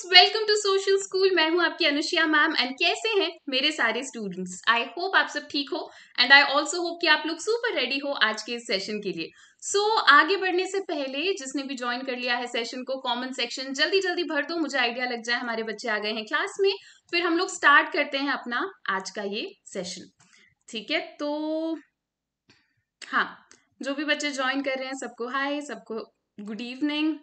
Students welcome to social school मैं हूं आपकी अनुशिया मैम एंड कैसे हैं मेरे सारे स्टूडेंट्स आई होप आप सब ठीक हो एंड आई ऑल्सो होप कि आप लोग सुपर रेडी हो आज के इस सेशन के लिए सो so, आगे बढ़ने से पहले जिसने भी ज्वाइन कर लिया है सेशन को कॉमन सेक्शन जल्दी जल्दी भर दो मुझे आइडिया लग जाए हमारे बच्चे आ गए हैं क्लास में फिर हम लोग स्टार्ट करते हैं अपना आज का ये सेशन ठीक है तो हाँ जो भी बच्चे ज्वाइन कर रहे हैं सबको हाय सबको गुड इवनिंग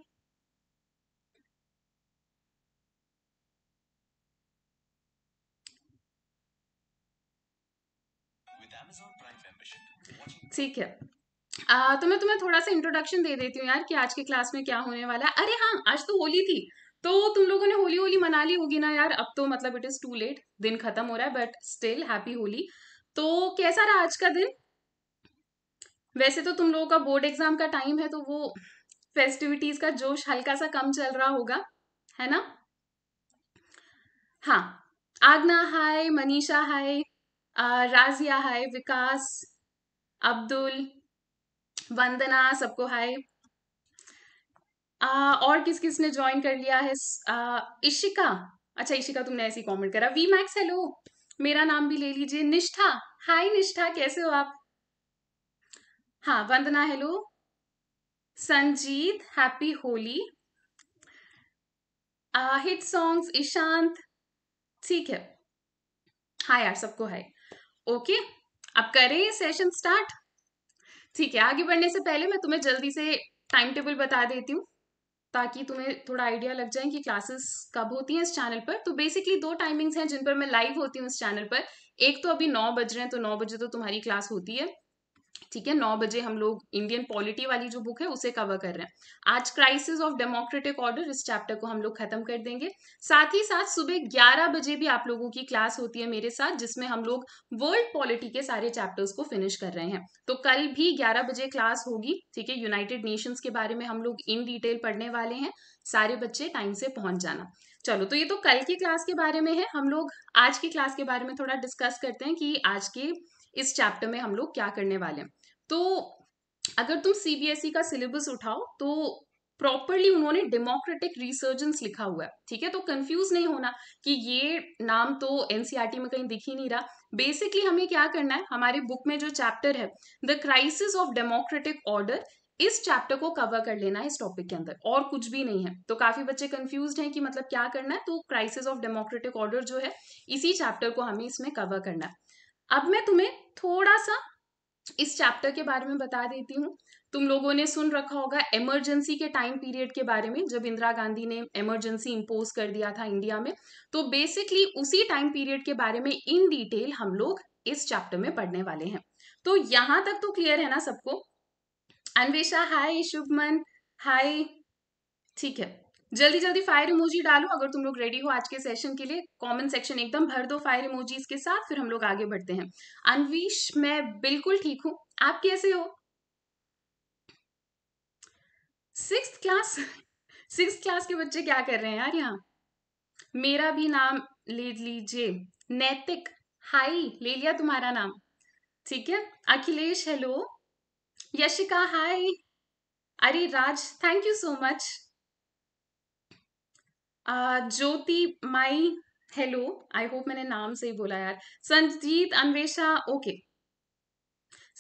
ठीक है आ, तो मैं तुम्हें थोड़ा सा इंट्रोडक्शन दे देती हूँ यार कि आज के क्लास में क्या होने वाला है अरे हाँ आज तो होली थी तो तुम लोगों ने होली होली मना ली होगी ना यार अब तो मतलब इट इज टू लेट दिन खत्म हो रहा है बट स्टिल हैप्पी होली तो कैसा रहा आज का दिन वैसे तो तुम लोगों का बोर्ड एग्जाम का टाइम है तो वो फेस्टिविटीज का जोश हल्का सा कम चल रहा होगा है ना हाँ आगना हाय मनीषा हाय राजिया हाय विकास अब्दुल वंदना सबको हाय और किस किस ने ज्वाइन कर लिया है इशिका अच्छा इशिका तुमने ऐसी कमेंट करा वी मैक्स हेलो मेरा नाम भी ले लीजिए निष्ठा हाय निष्ठा कैसे हो आप हाँ Vandana hello Sanjeet happy Holi hit songs Ishant ठीक है हाँ यार सबको हाय ओके अब करें ये सेशन स्टार्ट ठीक है आगे बढ़ने से पहले मैं तुम्हें जल्दी से टाइम टेबल बता देती हूँ ताकि तुम्हें थोड़ा आइडिया लग जाए कि क्लासेस कब होती हैं इस चैनल पर तो बेसिकली दो टाइमिंग्स हैं जिन पर मैं लाइव होती हूँ इस चैनल पर एक तो अभी नौ बज रहे हैं तो नौ बजे तो तुम्हारी क्लास होती है ठीक है नौ बजे हम लोग इंडियन पॉलिटी वाली जो बुक है उसे कवर कर रहे हैं आज क्राइसिस ऑफ डेमोक्रेटिक ऑर्डर इस चैप्टर को हम लोग खत्म कर देंगे साथ ही साथ सुबह ग्यारह बजे भी आप लोगों की क्लास होती है मेरे साथ जिसमें हम लोग वर्ल्ड पॉलिटी के सारे चैप्टर्स को फिनिश कर रहे हैं तो कल भी ग्यारह बजे क्लास होगी ठीक है यूनाइटेड नेशंस के बारे में हम लोग इन डिटेल पढ़ने वाले हैं सारे बच्चे टाइम से पहुंच जाना चलो तो ये तो कल की क्लास के बारे में है हम लोग आज की क्लास के बारे में थोड़ा डिस्कस करते हैं कि आज के इस चैप्टर में हम लोग क्या करने वाले हैं तो अगर तुम सीबीएसई e का सिलेबस उठाओ तो प्रॉपरली उन्होंने डेमोक्रेटिक रिसर्जेंस लिखा हुआ है ठीक है तो कंफ्यूज नहीं होना कि ये नाम तो एनसीईआरटी e में कहीं दिख ही नहीं रहा बेसिकली हमें क्या करना है हमारे बुक में जो चैप्टर है the crisis of democratic order इस चैप्टर को कवर कर लेना है इस टॉपिक के अंदर और कुछ भी नहीं है तो काफी बच्चे कंफ्यूज हैं कि मतलब क्या करना है तो क्राइसिस ऑफ डेमोक्रेटिक ऑर्डर जो है इसी चैप्टर को हमें इसमें कवर करना है अब मैं तुम्हें थोड़ा सा इस चैप्टर के बारे में बता देती हूँ तुम लोगों ने सुन रखा होगा इमरजेंसी के टाइम पीरियड के बारे में जब इंदिरा गांधी ने इमरजेंसी इम्पोज कर दिया था इंडिया में तो बेसिकली उसी टाइम पीरियड के बारे में इन डिटेल हम लोग इस चैप्टर में पढ़ने वाले हैं तो यहां तक तो क्लियर है ना सबको अन्वेशा हाय शुभमन हाय ठीक है जल्दी जल्दी फायर इमोजी डालो अगर तुम लोग रेडी हो आज के सेशन के लिए कमेंट सेक्शन एकदम भर दो फायर इमोजीज के साथ फिर हम लोग आगे बढ़ते हैं अनवीश मैं बिल्कुल ठीक हूँ आप कैसे हो सिक्स क्लास सिक्स क्लास के बच्चे क्या कर रहे हैं यार यहाँ मेरा भी नाम ले लीजिए नैतिक हाई ले लिया तुम्हारा नाम ठीक है अखिलेश हेलो यशिका हाय अरे Raj thank you so much Jyoti my hello I hope मैंने नाम से ही बोला यार Sanjeet Anvesha okay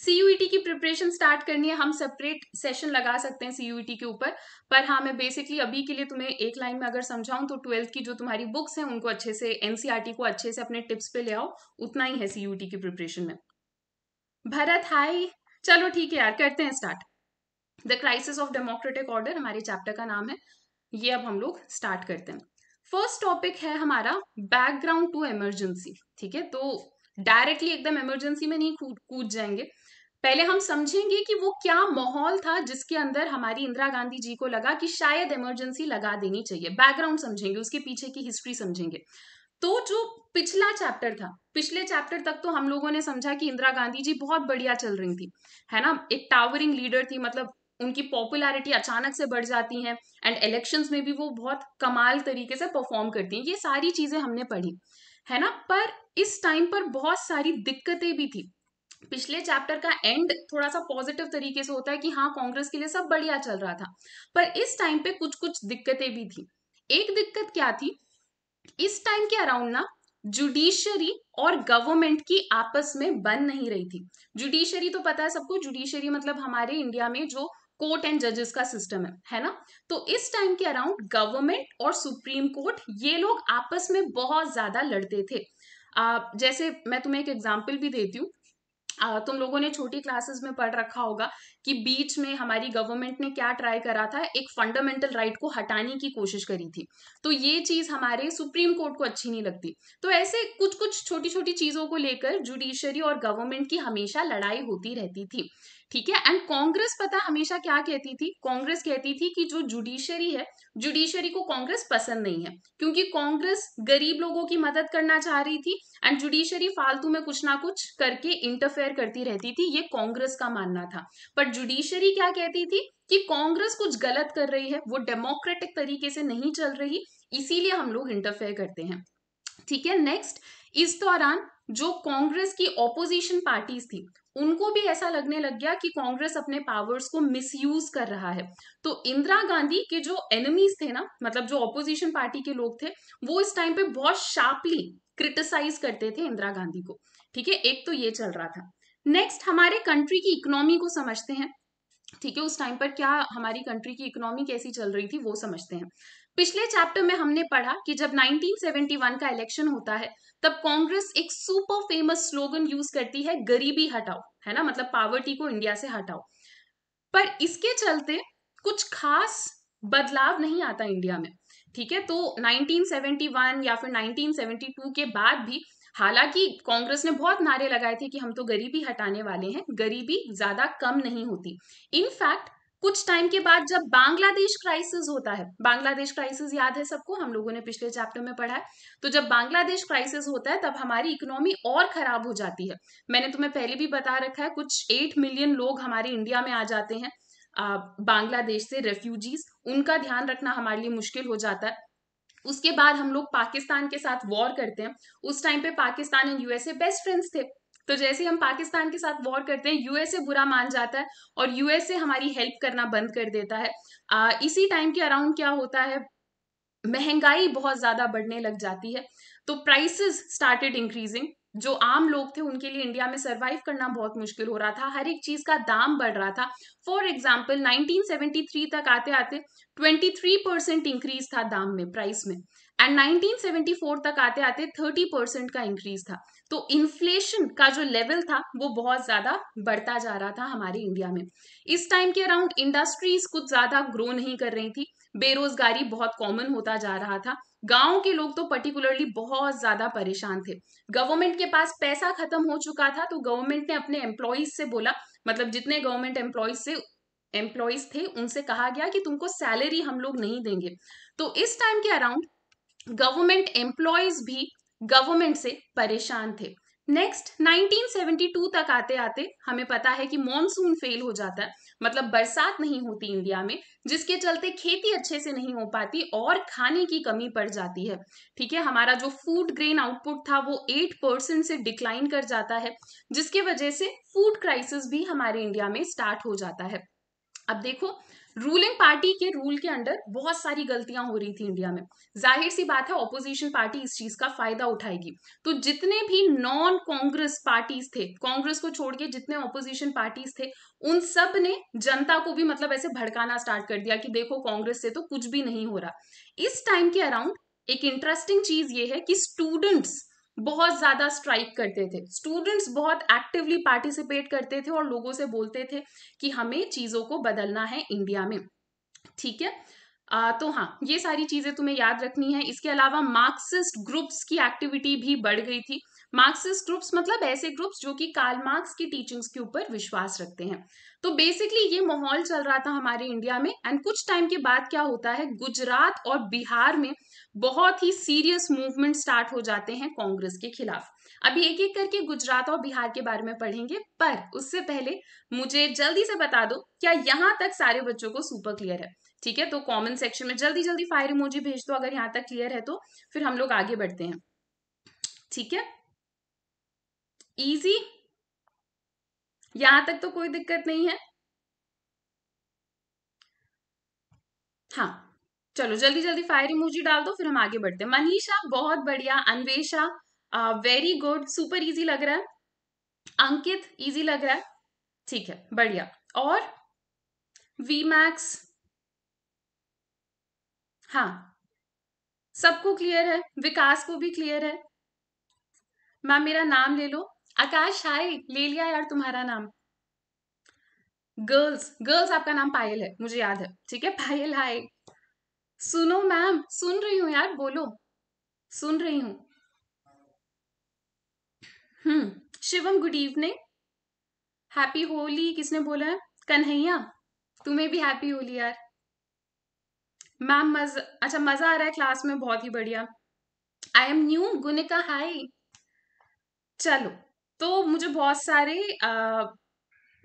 CUET e की प्रिपरेशन स्टार्ट करनी है हम सेपरेट सेशन लगा सकते हैं सीयूईटी e के ऊपर पर हाँ मैं बेसिकली अभी के लिए तुम्हें एक लाइन में अगर समझाऊं तो ट्वेल्थ की जो तुम्हारी बुक्स हैं उनको अच्छे से एनसीईआरटी e को अच्छे से अपने टिप्स पे ले आओ उतना ही है सीयूईटी की प्रिपरेशन में भरत हाई चलो ठीक है यार करते हैं start the crisis of democratic order हमारे चैप्टर का नाम है ये अब हम लोग स्टार्ट करते हैं फर्स्ट टॉपिक है हमारा बैकग्राउंड टू इमरजेंसी ठीक है तो डायरेक्टली एकदम इमरजेंसी में नहीं कूद जाएंगे पहले हम समझेंगे कि वो क्या माहौल था जिसके अंदर हमारी इंदिरा गांधी जी को लगा कि शायद इमरजेंसी लगा देनी चाहिए बैकग्राउंड समझेंगे उसके पीछे की हिस्ट्री समझेंगे तो जो पिछला चैप्टर था पिछले चैप्टर तक तो हम लोगों ने समझा कि इंदिरा गांधी जी बहुत बढ़िया चल रही थी है ना एक टावरिंग लीडर थी मतलब उनकी पॉपुलैरिटी अचानक से बढ़ जाती है एंड इलेक्शंस में भी वो बहुत कमाल तरीके से परफॉर्म करती हैं ये सारी चीज़ें हमने पढ़ी है ना पर इस टाइम पर बहुत सारी दिक्कतें भी थी पिछले चैप्टर का एंड थोड़ा सा पॉजिटिव तरीके से होता है कि हाँ कांग्रेस के लिए सब बढ़िया चल रहा था पर इस टाइम पे कुछ कुछ दिक्कतें भी थी एक दिक्कत क्या थी इस टाइम के अराउंड ना जुडिशरी और गवर्नमेंट की आपस में बन नहीं रही थी जुडिशरी तो पता है सबको जुडिशरी मतलब हमारे इंडिया में जो कोर्ट एंड जजेस का सिस्टम है है ना तो इस टाइम के अराउंड गवर्नमेंट और सुप्रीम कोर्ट ये लोग आपस में बहुत ज्यादा लड़ते थे आ, जैसे मैं तुम्हें एक एग्जाम्पल भी देती हूँ तुम लोगों ने छोटी क्लासेस में पढ़ रखा होगा कि बीच में हमारी गवर्नमेंट ने क्या ट्राई करा था एक फंडामेंटल राइट को हटाने की कोशिश करी थी तो ये चीज हमारे सुप्रीम कोर्ट को अच्छी नहीं लगती तो ऐसे कुछ कुछ छोटी छोटी चीजों को लेकर जुडिशरी और गवर्नमेंट की हमेशा लड़ाई होती रहती थी ठीक है एंड कांग्रेस पता हमेशा क्या कहती थी कांग्रेस कहती थी कि जो जुडिशरी है जुडिशरी को कांग्रेस पसंद नहीं है क्योंकि कांग्रेस गरीब लोगों की मदद करना चाह रही थी एंड जुडिशरी फालतू में कुछ ना कुछ करके इंटरफेयर करती रहती थी ये कांग्रेस का मानना था पर जुडिशरी क्या कहती थी कि कांग्रेस कुछ गलत कर रही है वो डेमोक्रेटिक तरीके से नहीं चल रही इसीलिए हम लोग इंटरफेयर करते हैं ठीक है नेक्स्ट इस दौरान जो कांग्रेस की ऑपोजिशन पार्टीज थी उनको भी ऐसा लगने लग गया कि कांग्रेस अपने पावर्स को मिसयूज कर रहा है तो इंदिरा गांधी के जो एनिमीज थे ना मतलब जो ऑपोजिशन पार्टी के लोग थे वो इस टाइम पे बहुत शार्पली क्रिटिसाइज करते थे इंदिरा गांधी को ठीक है एक तो ये चल रहा था नेक्स्ट हमारे कंट्री की इकोनॉमी को समझते हैं ठीक है उस टाइम पर क्या हमारी कंट्री की इकोनॉमी कैसी चल रही थी वो समझते हैं पिछले चैप्टर में हमने पढ़ा कि जब 1971 का इलेक्शन होता है तब कांग्रेस एक सुपर फेमस स्लोगन यूज करती है गरीबी हटाओ है ना मतलब पावर्टी को इंडिया से हटाओ पर इसके चलते कुछ खास बदलाव नहीं आता इंडिया में ठीक है तो 1971 या फिर 1972 के बाद भी हालांकि कांग्रेस ने बहुत नारे लगाए थे कि हम तो गरीबी हटाने वाले हैं गरीबी ज्यादा कम नहीं होती इनफैक्ट कुछ टाइम के बाद जब बांग्लादेश क्राइसिस होता है बांग्लादेश क्राइसिस याद है सबको हम लोगों ने पिछले चैप्टर में पढ़ा है तो जब बांग्लादेश क्राइसिस होता है तब हमारी इकोनॉमी और खराब हो जाती है मैंने तुम्हें पहले भी बता रखा है कुछ एट मिलियन लोग हमारे इंडिया में आ जाते हैं बांग्लादेश से रेफ्यूजीज उनका ध्यान रखना हमारे लिए मुश्किल हो जाता है उसके बाद हम लोग पाकिस्तान के साथ वॉर करते हैं उस टाइम पे Pakistan and USA best friends थे तो जैसे हम पाकिस्तान के साथ वॉर करते हैं यूएसए बुरा मान जाता है और यूएसए हमारी हेल्प करना बंद कर देता है आ, इसी टाइम के अराउंड क्या होता है महंगाई बहुत ज़्यादा बढ़ने लग जाती है तो प्राइसेस स्टार्टेड इंक्रीजिंग जो आम लोग थे उनके लिए इंडिया में सर्वाइव करना बहुत मुश्किल हो रहा था हर एक चीज का दाम बढ़ रहा था फॉर एग्जाम्पल 1973 तक आते आते 23 परसेंट इंक्रीज था दाम में प्राइस में एंड 1974 तक आते आते 30 परसेंट का इंक्रीज था तो इन्फ्लेशन का जो लेवल था वो बहुत ज्यादा बढ़ता जा रहा था हमारे इंडिया में इस टाइम के अराउंड इंडस्ट्रीज कुछ ज्यादा ग्रो नहीं कर रही थी बेरोजगारी बहुत कॉमन होता जा रहा था गांव के लोग तो पर्टिकुलरली बहुत ज्यादा परेशान थे गवर्नमेंट के पास पैसा खत्म हो चुका था तो गवर्नमेंट ने अपने एम्प्लॉयज से बोला मतलब जितने गवर्नमेंट एम्प्लॉयज से एम्प्लॉयज थे उनसे कहा गया कि तुमको सैलरी हम लोग नहीं देंगे तो इस टाइम के अराउंड गवर्नमेंट एम्प्लॉयज भी गवर्नमेंट से परेशान थे नेक्स्ट 1972 तक आते आते हमें पता है कि मॉनसून फेल हो जाता है मतलब बरसात नहीं होती इंडिया में जिसके चलते खेती अच्छे से नहीं हो पाती और खाने की कमी पड़ जाती है ठीक है हमारा जो फूड ग्रेन आउटपुट था वो 8 परसेंट से डिक्लाइन कर जाता है जिसके वजह से फूड क्राइसिस भी हमारे इंडिया में स्टार्ट हो जाता है अब देखो रूलिंग पार्टी के रूल के अंडर बहुत सारी गलतियां हो रही थी इंडिया में जाहिर सी बात है ऑपोजिशन पार्टी इस चीज का फायदा उठाएगी तो जितने भी नॉन कांग्रेस पार्टीज थे कांग्रेस को छोड़ के जितने ऑपोजिशन पार्टीज थे उन सब ने जनता को भी मतलब ऐसे भड़काना स्टार्ट कर दिया कि देखो कांग्रेस से तो कुछ भी नहीं हो रहा इस टाइम के अराउंड एक इंटरेस्टिंग चीज ये है कि स्टूडेंट्स बहुत ज़्यादा स्ट्राइक करते थे स्टूडेंट्स बहुत एक्टिवली पार्टिसिपेट करते थे और लोगों से बोलते थे कि हमें चीज़ों को बदलना है इंडिया में ठीक है आ, तो हाँ ये सारी चीज़ें तुम्हें याद रखनी है इसके अलावा मार्क्सिस्ट ग्रुप्स की एक्टिविटी भी बढ़ गई थी मार्क्सिस्ट ग्रुप्स मतलब ऐसे ग्रुप्स जो कि कार्ल मार्क्स की टीचिंग्स के ऊपर विश्वास रखते हैं तो बेसिकली ये माहौल चल रहा था हमारे इंडिया में एंड कुछ टाइम के बाद क्या होता है गुजरात और बिहार में बहुत ही सीरियस मूवमेंट स्टार्ट हो जाते हैं कांग्रेस के खिलाफ अभी एक एक करके गुजरात और बिहार के बारे में पढ़ेंगे पर उससे पहले मुझे जल्दी से बता दो क्या यहाँ तक सारे बच्चों को सुपर क्लियर है ठीक है तो कमेंट सेक्शन में जल्दी जल्दी फायर इमोजी भेज दो अगर यहाँ तक क्लियर है तो फिर हम लोग आगे बढ़ते हैं ठीक है इजी यहां तक तो कोई दिक्कत नहीं है हाँ चलो जल्दी जल्दी फायर इमोजी डाल दो फिर हम आगे बढ़ते हैं मनीषा बहुत बढ़िया Anvesha very good super easy लग रहा है अंकित इजी लग रहा है ठीक है बढ़िया और वी मैक्स हाँ सबको क्लियर है विकास को भी क्लियर है मैम मेरा नाम ले लो आकाश हाय ले लिया यार तुम्हारा नाम गर्ल्स गर्ल्स आपका नाम पायल है मुझे याद है ठीक है पायल हाय सुनो मैम सुन रही हूँ यार बोलो सुन रही हूँ hmm Shivam good evening happy Holi किसने बोला है कन्हैया तुम्हें भी हैप्पी होली यार मैम मज अच्छा मजा आ रहा है क्लास में बहुत ही बढ़िया I am new Gunika hi चलो तो मुझे बहुत सारे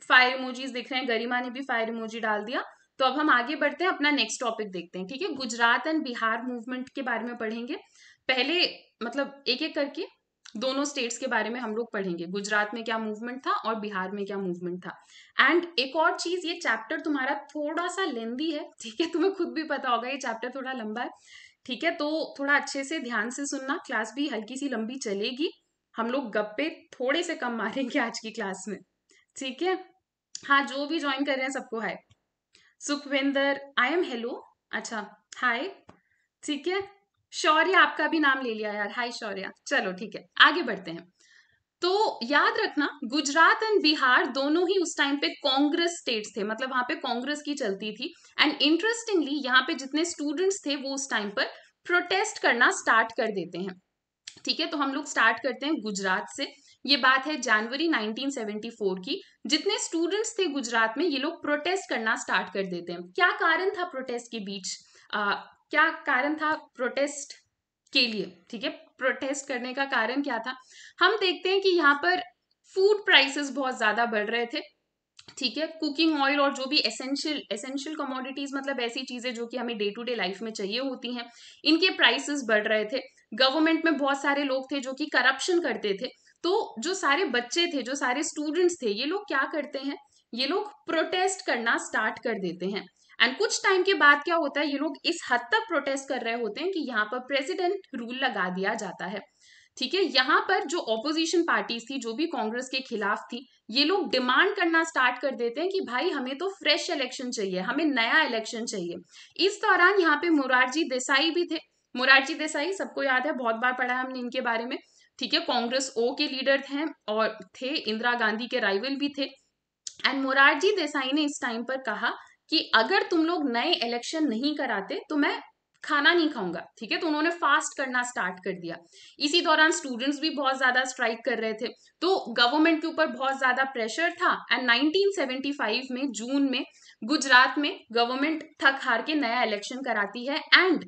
फायर इमोजीज दिख रहे हैं गरिमा ने भी फायर इमोजी डाल दिया तो अब हम आगे बढ़ते हैं अपना नेक्स्ट टॉपिक देखते हैं ठीक है गुजरात एंड बिहार मूवमेंट के बारे में पढ़ेंगे पहले मतलब एक एक करके दोनों स्टेट्स के बारे में हम लोग पढ़ेंगे गुजरात में क्या मूवमेंट था और बिहार में क्या मूवमेंट था एंड एक और चीज ये चैप्टर तुम्हारा थोड़ा सा लेंदी है ठीक है तुम्हें खुद भी पता होगा ये चैप्टर थोड़ा लंबा है ठीक है तो थोड़ा अच्छे से ध्यान से सुनना क्लास भी हल्की सी लंबी चलेगी हम लोग गप्पे थोड़े से कम मारेंगे आज की क्लास में ठीक है हाँ जो भी ज्वाइन कर रहे हैं सबको hi Sukhwinder I am hello अच्छा हाय ठीक है शौर्य आपका भी नाम ले लिया यार हाय शौर्य चलो ठीक है आगे बढ़ते हैं तो याद रखना गुजरात एंड बिहार दोनों ही उस टाइम पे कांग्रेस स्टेट्स थे मतलब वहां पे कांग्रेस की चलती थी एंड इंटरेस्टिंगली यहाँ पे जितने स्टूडेंट्स थे वो उस टाइम पर प्रोटेस्ट करना स्टार्ट कर देते हैं ठीक है तो हम लोग स्टार्ट करते हैं गुजरात से ये बात है जनवरी 1974 की जितने स्टूडेंट्स थे गुजरात में ये लोग प्रोटेस्ट करना स्टार्ट कर देते हैं क्या कारण था प्रोटेस्ट के बीच आ, क्या कारण था प्रोटेस्ट के लिए ठीक है प्रोटेस्ट करने का कारण क्या था हम देखते हैं कि यहाँ पर फूड प्राइसेस बहुत ज़्यादा बढ़ रहे थे ठीक है कुकिंग ऑयल और जो भी एसेंशियल एसेंशियल कमोडिटीज मतलब ऐसी चीज़ें जो कि हमें डे टू डे लाइफ में चाहिए होती हैं इनके प्राइसेस बढ़ रहे थे गवर्नमेंट में बहुत सारे लोग थे जो कि करप्शन करते थे तो जो सारे बच्चे थे जो सारे स्टूडेंट्स थे ये लोग क्या करते हैं ये लोग प्रोटेस्ट करना स्टार्ट कर देते हैं एंड कुछ टाइम के बाद क्या होता है ये लोग इस हद तक प्रोटेस्ट कर रहे होते हैं कि यहाँ पर प्रेसिडेंट रूल लगा दिया जाता है ठीक है यहाँ पर जो ऑपोजिशन पार्टीज थी जो भी कांग्रेस के खिलाफ थी ये लोग डिमांड करना स्टार्ट कर देते हैं कि भाई हमें तो फ्रेश इलेक्शन चाहिए हमें नया इलेक्शन चाहिए इस दौरान यहाँ पे मुरारजी देसाई भी थे मुरारजी देसाई सबको याद है बहुत बार पढ़ा है हमने इनके बारे में ठीक है कांग्रेस ओ के लीडर थे और थे इंदिरा गांधी के राइवल भी थे एंड मोरारजी देसाई ने इस टाइम पर कहा कि अगर तुम लोग नए इलेक्शन नहीं कराते तो मैं खाना नहीं खाऊंगा ठीक है तो उन्होंने फास्ट करना स्टार्ट कर दिया इसी दौरान स्टूडेंट्स भी बहुत ज्यादा स्ट्राइक कर रहे थे तो गवर्नमेंट के ऊपर बहुत ज्यादा प्रेशर था एंड 1975 में जून में गुजरात में गवर्नमेंट थक हार के नया इलेक्शन कराती है एंड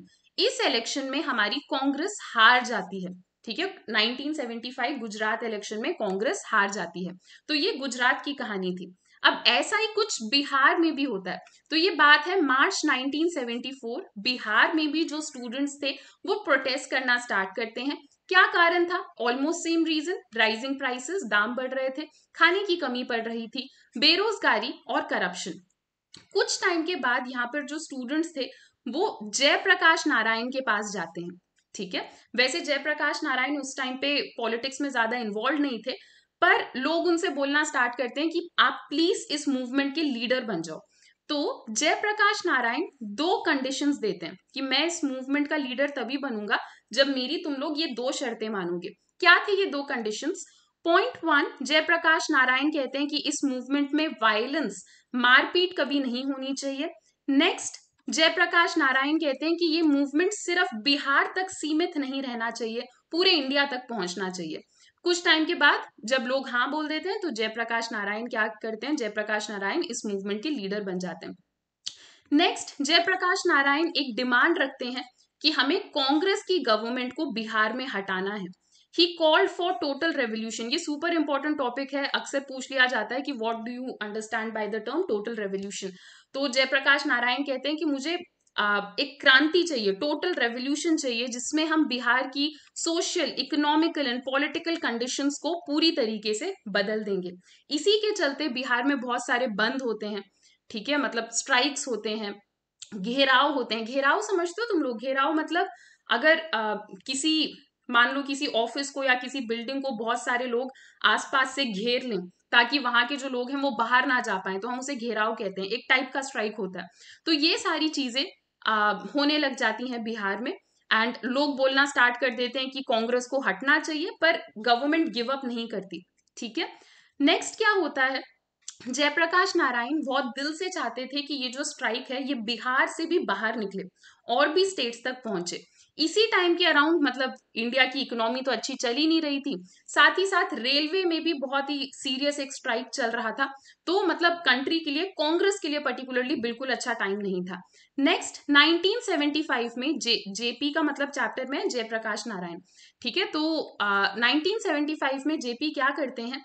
इस इलेक्शन में हमारी कांग्रेस हार जाती है ठीक है 1975 गुजरात इलेक्शन में कांग्रेस हार जाती है तो ये गुजरात की कहानी थी अब ऐसा ही कुछ बिहार में भी होता है तो ये बात है मार्च 1974 बिहार में भी जो स्टूडेंट्स थे वो प्रोटेस्ट करना स्टार्ट करते हैं क्या कारण था almost same reason rising prices दाम बढ़ रहे थे खाने की कमी पड़ रही थी बेरोजगारी और करप्शन कुछ टाइम के बाद यहाँ पर जो स्टूडेंट्स थे वो जयप्रकाश नारायण के पास जाते हैं ठीक है वैसे जयप्रकाश नारायण उस टाइम पे पॉलिटिक्स में ज्यादा इन्वॉल्व नहीं थे पर लोग उनसे बोलना स्टार्ट करते हैं कि आप प्लीज इस मूवमेंट के लीडर बन जाओ तो जयप्रकाश नारायण दो कंडीशंस देते हैं कि मैं इस मूवमेंट का लीडर तभी बनूंगा जब मेरी तुम लोग ये दो शर्तें मानोगे क्या थी ये दो conditions point one Jayaprakash Narayan कहते हैं कि इस मूवमेंट में वायलेंस मारपीट कभी नहीं होनी चाहिए नेक्स्ट जयप्रकाश नारायण कहते हैं कि ये मूवमेंट सिर्फ बिहार तक सीमित नहीं रहना चाहिए पूरे इंडिया तक पहुंचना चाहिए कुछ टाइम के बाद जब लोग हाँ बोल देते हैं तो जयप्रकाश नारायण क्या करते हैं जयप्रकाश नारायण इस मूवमेंट के लीडर बन जाते हैं नेक्स्ट जयप्रकाश नारायण एक डिमांड रखते हैं कि हमें कांग्रेस की गवर्नमेंट को बिहार में हटाना है ही कॉल्ड फॉर टोटल रेवोल्यूशन ये सुपर इंपॉर्टेंट टॉपिक है अक्सर पूछ लिया जाता है कि what do you understand by the term total revolution तो जयप्रकाश नारायण कहते हैं कि मुझे एक क्रांति चाहिए टोटल रेवोल्यूशन चाहिए जिसमें हम बिहार की social economical and political conditions को पूरी तरीके से बदल देंगे इसी के चलते बिहार में बहुत सारे बंद होते हैं ठीक है मतलब स्ट्राइक्स होते हैं घेराव होते हैं घेराव समझते हो तुम लोग घेराव मतलब अगर आ, किसी मान लो किसी ऑफिस को या किसी बिल्डिंग को बहुत सारे लोग आसपास से घेर लें ताकि वहां के जो लोग हैं वो बाहर ना जा पाए तो हम उसे घेराव कहते हैं एक टाइप का स्ट्राइक होता है तो ये सारी चीजें होने लग जाती हैं बिहार में एंड लोग बोलना स्टार्ट कर देते हैं कि कांग्रेस को हटना चाहिए पर गवर्नमेंट गिव अप नहीं करती ठीक है नेक्स्ट क्या होता है जयप्रकाश नारायण बहुत दिल से चाहते थे कि ये जो स्ट्राइक है ये बिहार से भी बाहर निकले और भी स्टेट्स तक पहुंचे इसी टाइम के अराउंड मतलब इंडिया की इकोनॉमी तो अच्छी चल ही नहीं रही थी साथ ही साथ रेलवे में भी बहुत ही सीरियस एक स्ट्राइक चल रहा था तो मतलब कंट्री के लिए कांग्रेस के लिए पर्टिकुलरली बिल्कुल अच्छा टाइम नहीं था नेक्स्ट 1975 में जे जेपी का मतलब चैप्टर में जयप्रकाश नारायण ठीक है तो नाइनटीन uh, में जेपी क्या करते हैं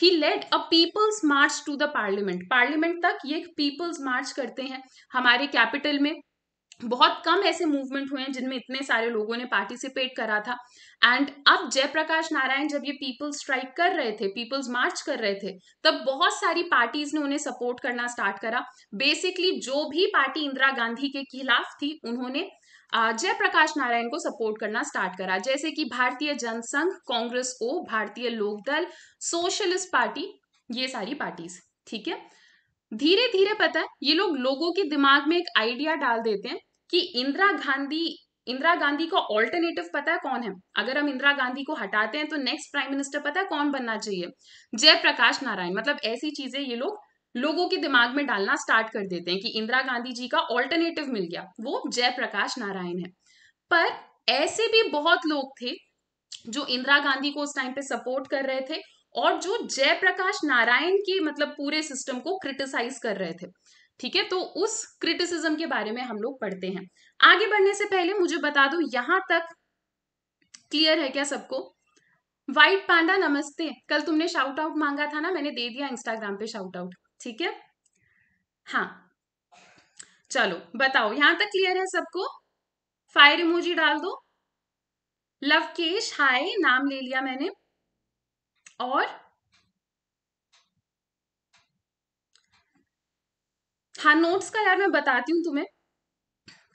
he led a people's march to the parliament parliament तक ये पीपल्स मार्च करते हैं हमारे कैपिटल में बहुत कम ऐसे मूवमेंट हुए हैं जिनमें इतने सारे लोगों ने पार्टिसिपेट करा था एंड अब जयप्रकाश नारायण जब ये पीपल्स स्ट्राइक कर रहे थे पीपल्स मार्च कर रहे थे तब बहुत सारी पार्टीज ने उन्हें सपोर्ट करना स्टार्ट करा बेसिकली जो भी पार्टी इंदिरा गांधी के खिलाफ थी उन्होंने जयप्रकाश नारायण को सपोर्ट करना स्टार्ट करा जैसे कि भारतीय जनसंघ कांग्रेस को भारतीय लोकदल सोशलिस्ट पार्टी ये सारी पार्टीज ठीक है धीरे धीरे पता है ये लोग लोगों के दिमाग में एक आइडिया डाल देते हैं कि इंदिरा गांधी इंदिरा गांधी का ऑल्टरनेटिव पता है कौन है अगर हम इंदिरा गांधी को हटाते हैं तो नेक्स्ट प्राइम मिनिस्टर पता है कौन बनना चाहिए जयप्रकाश नारायण मतलब ऐसी चीजें ये लोग लोगों के दिमाग में डालना स्टार्ट कर देते हैं कि इंदिरा गांधी जी का ऑल्टरनेटिव मिल गया वो जयप्रकाश नारायण है पर ऐसे भी बहुत लोग थे जो इंदिरा गांधी को उस टाइम पे सपोर्ट कर रहे थे और जो जयप्रकाश नारायण के मतलब पूरे सिस्टम को क्रिटिसाइज कर रहे थे ठीक है तो उस क्रिटिसिज्म के बारे में हम लोग पढ़ते हैं आगे बढ़ने से पहले मुझे बता दो यहां तक क्लियर है क्या सबको व्हाइट पांडा नमस्ते कल तुमने शाउट आउट मांगा था ना मैंने दे दिया इंस्टाग्राम पे शाउट आउट ठीक है हाँ चलो बताओ यहां तक क्लियर है सबको फायर इमोजी डाल दो लवकेश हाय नाम ले लिया मैंने और हाँ नोट्स का यार मैं बताती हूँ तुम्हें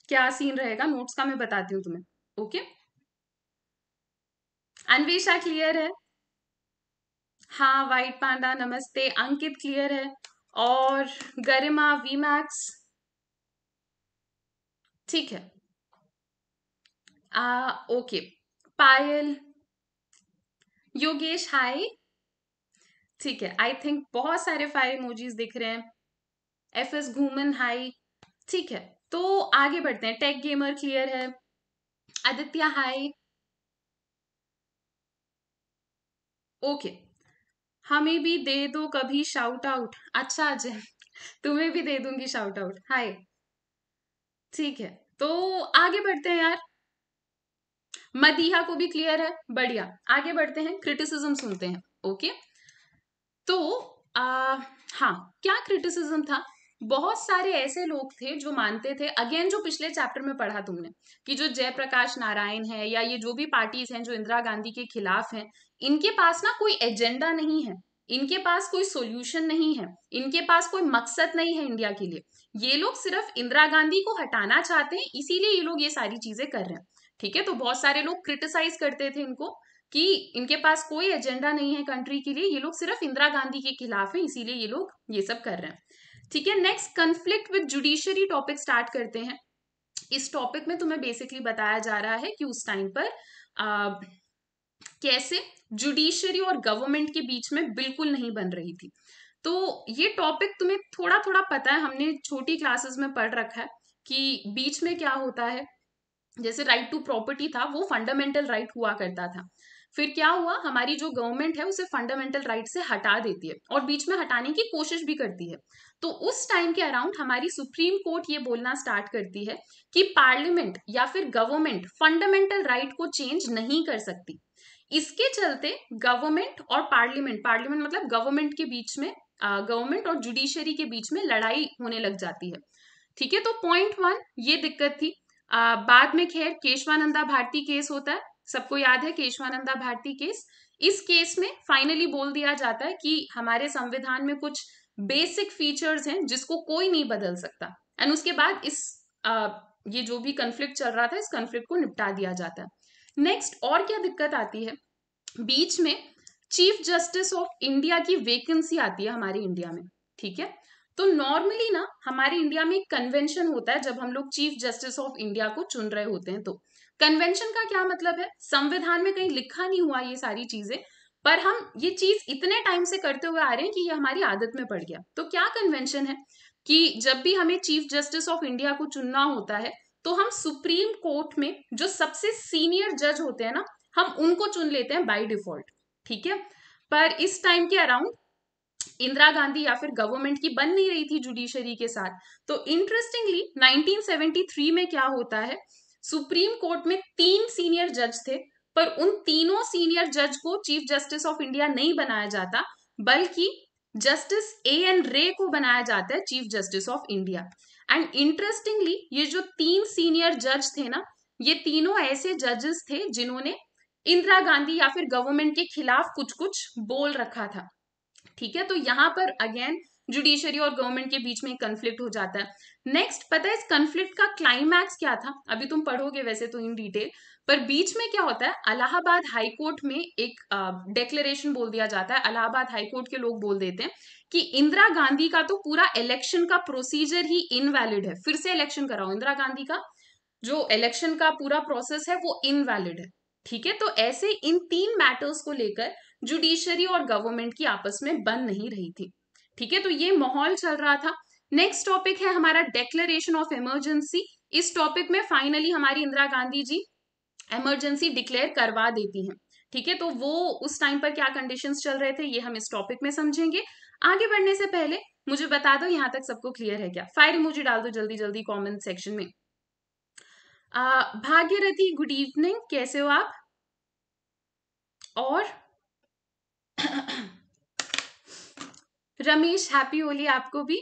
क्या सीन रहेगा नोट्स का मैं बताती हूँ तुम्हें ओके अन्वेषा क्लियर है हाँ वाइट पांडा नमस्ते अंकित क्लियर है और गरिमा वी मैक्स ठीक है आ, ओके पायल योगेश हाय ठीक है आई थिंक बहुत सारे फायर इमोजीज दिख रहे हैं एफ एस घूमन हाई ठीक है तो आगे बढ़ते हैं टेक गेमर क्लियर है आदित्य हाई ओके हमें भी दे दो कभी शाउट आउट अच्छा अजय तुम्हें भी दे दूंगी शाउट आउट हाय ठीक है तो आगे बढ़ते हैं यार मदीहा को भी क्लियर है बढ़िया आगे बढ़ते हैं क्रिटिसिज्म सुनते हैं ओके तो आ, हाँ क्या क्रिटिसिज्म था बहुत सारे ऐसे लोग थे जो मानते थे अगेन जो पिछले चैप्टर में पढ़ा तुमने कि जो जयप्रकाश नारायण है या ये जो भी पार्टीज हैं जो इंदिरा गांधी के खिलाफ हैं इनके पास ना कोई एजेंडा नहीं है इनके पास कोई सोल्यूशन नहीं है इनके पास कोई मकसद नहीं है इंडिया के लिए ये लोग सिर्फ इंदिरा गांधी को हटाना चाहते हैं इसीलिए ये लोग ये सारी चीजें कर रहे हैं ठीक है तो बहुत सारे लोग क्रिटिसाइज करते थे इनको कि इनके पास कोई एजेंडा नहीं है कंट्री के लिए ये लोग सिर्फ इंदिरा गांधी के खिलाफ हैं इसीलिए ये लोग ये सब कर रहे हैं ठीक है next conflict with judiciary topic start करते हैं इस टॉपिक में तुम्हें बेसिकली बताया जा रहा है कि उस टाइम पर आ, कैसे जुडिशरी और गवर्नमेंट के बीच में बिल्कुल नहीं बन रही थी तो ये टॉपिक तुम्हें थोड़ा थोड़ा पता है हमने छोटी क्लासेस में पढ़ रखा है कि बीच में क्या होता है जैसे राइट टू प्रॉपर्टी था वो फंडामेंटल राइट right हुआ करता था फिर क्या हुआ हमारी जो गवर्नमेंट है उसे फंडामेंटल राइट से हटा देती है और बीच में हटाने की कोशिश भी करती है तो उस टाइम के अराउंड हमारी सुप्रीम कोर्ट ये बोलना स्टार्ट करती है कि पार्लियामेंट या फिर गवर्नमेंट फंडामेंटल राइट को चेंज नहीं कर सकती इसके चलते गवर्नमेंट और पार्लियामेंट पार्लियामेंट मतलब गवर्नमेंट के बीच में गवर्नमेंट और जुडिशरी के बीच में लड़ाई होने लग जाती है ठीक है तो पॉइंट वन ये दिक्कत थी आ, बाद में खैर केशवानंदा भारती केस होता है सबको याद है केशवानंदा भारती केस इस केस में फाइनली बोल दिया जाता है कि हमारे संविधान में कुछ बेसिक फीचर्स हैं जिसको कोई नहीं बदल सकता एंड उसके बाद इस आ, ये जो भी कन्फ्लिक्ट चल रहा था इस कन्फ्लिक्ट को निपटा दिया जाता है नेक्स्ट और क्या दिक्कत आती है बीच में चीफ जस्टिस ऑफ इंडिया की वेकेंसी आती है हमारे इंडिया में ठीक है तो नॉर्मली ना हमारे इंडिया में एक कन्वेंशन होता है जब हम लोग चीफ जस्टिस ऑफ इंडिया को चुन रहे होते हैं तो कन्वेंशन का क्या मतलब है संविधान में कहीं लिखा नहीं हुआ ये सारी चीजें पर हम ये चीज इतने टाइम से करते हुए आ रहे हैं कि ये हमारी आदत में पड़ गया तो क्या कन्वेंशन है कि जब भी हमें चीफ जस्टिस ऑफ इंडिया को चुनना होता है तो हम सुप्रीम कोर्ट में जो सबसे सीनियर जज होते हैं ना हम उनको चुन लेते हैं बाय डिफॉल्ट ठीक है पर इस टाइम के अराउंड इंदिरा गांधी या फिर गवर्नमेंट की बन नहीं रही थी जुडिशरी के साथ तो इंटरेस्टिंगली 1973 में क्या होता है सुप्रीम कोर्ट में तीन सीनियर जज थे पर उन तीनों सीनियर जज को चीफ जस्टिस ऑफ इंडिया नहीं बनाया जाता बल्कि जस्टिस ए एन रे को बनाया जाता है chief justice of India and interestingly ये जो तीन सीनियर जज थे ना ये तीनों ऐसे जजेस थे जिन्होंने इंदिरा गांधी या फिर गवर्नमेंट के खिलाफ कुछ कुछ बोल रखा था ठीक है तो यहां पर अगेन जुडिशरी और गवर्नमेंट के बीच में कन्फ्लिक्ट हो जाता है नेक्स्ट पता है इस कंफ्लिक्ट का क्लाइमैक्स क्या था अभी तुम पढ़ोगे वैसे तो इन डिटेल पर बीच में क्या होता है अलाहाबाद हाई कोर्ट में एक डेक्लेरेशन बोल दिया जाता है अलाहाबाद हाई कोर्ट के लोग बोल देते हैं कि इंदिरा गांधी का तो पूरा इलेक्शन का प्रोसीजर ही इनवैलिड है फिर से इलेक्शन कराओ इंदिरा गांधी का जो इलेक्शन का पूरा प्रोसेस है वो इनवैलिड है ठीक है तो ऐसे इन तीन मैटर्स को लेकर जुडिशरी और गवर्नमेंट की आपस में बन नहीं रही थी ठीक है तो ये माहौल चल रहा था नेक्स्ट टॉपिक है हमारा डेक्लेन ऑफ इमरजेंसी इस टॉपिक में फाइनली हमारी इंदिरा गांधी जी इमरजेंसी डिक्लेयर करवा देती हैं ठीक है तो वो उस टाइम पर क्या कंडीशंस चल रहे थे ये हम इस टॉपिक में समझेंगे आगे बढ़ने से पहले मुझे बता दो यहां तक सबको क्लियर है क्या फायर मुझे डाल दो जल्दी जल्दी कॉमेंट सेक्शन में भाग्यरथी गुड इवनिंग कैसे हो आप और रमेश हैप्पी होली आपको भी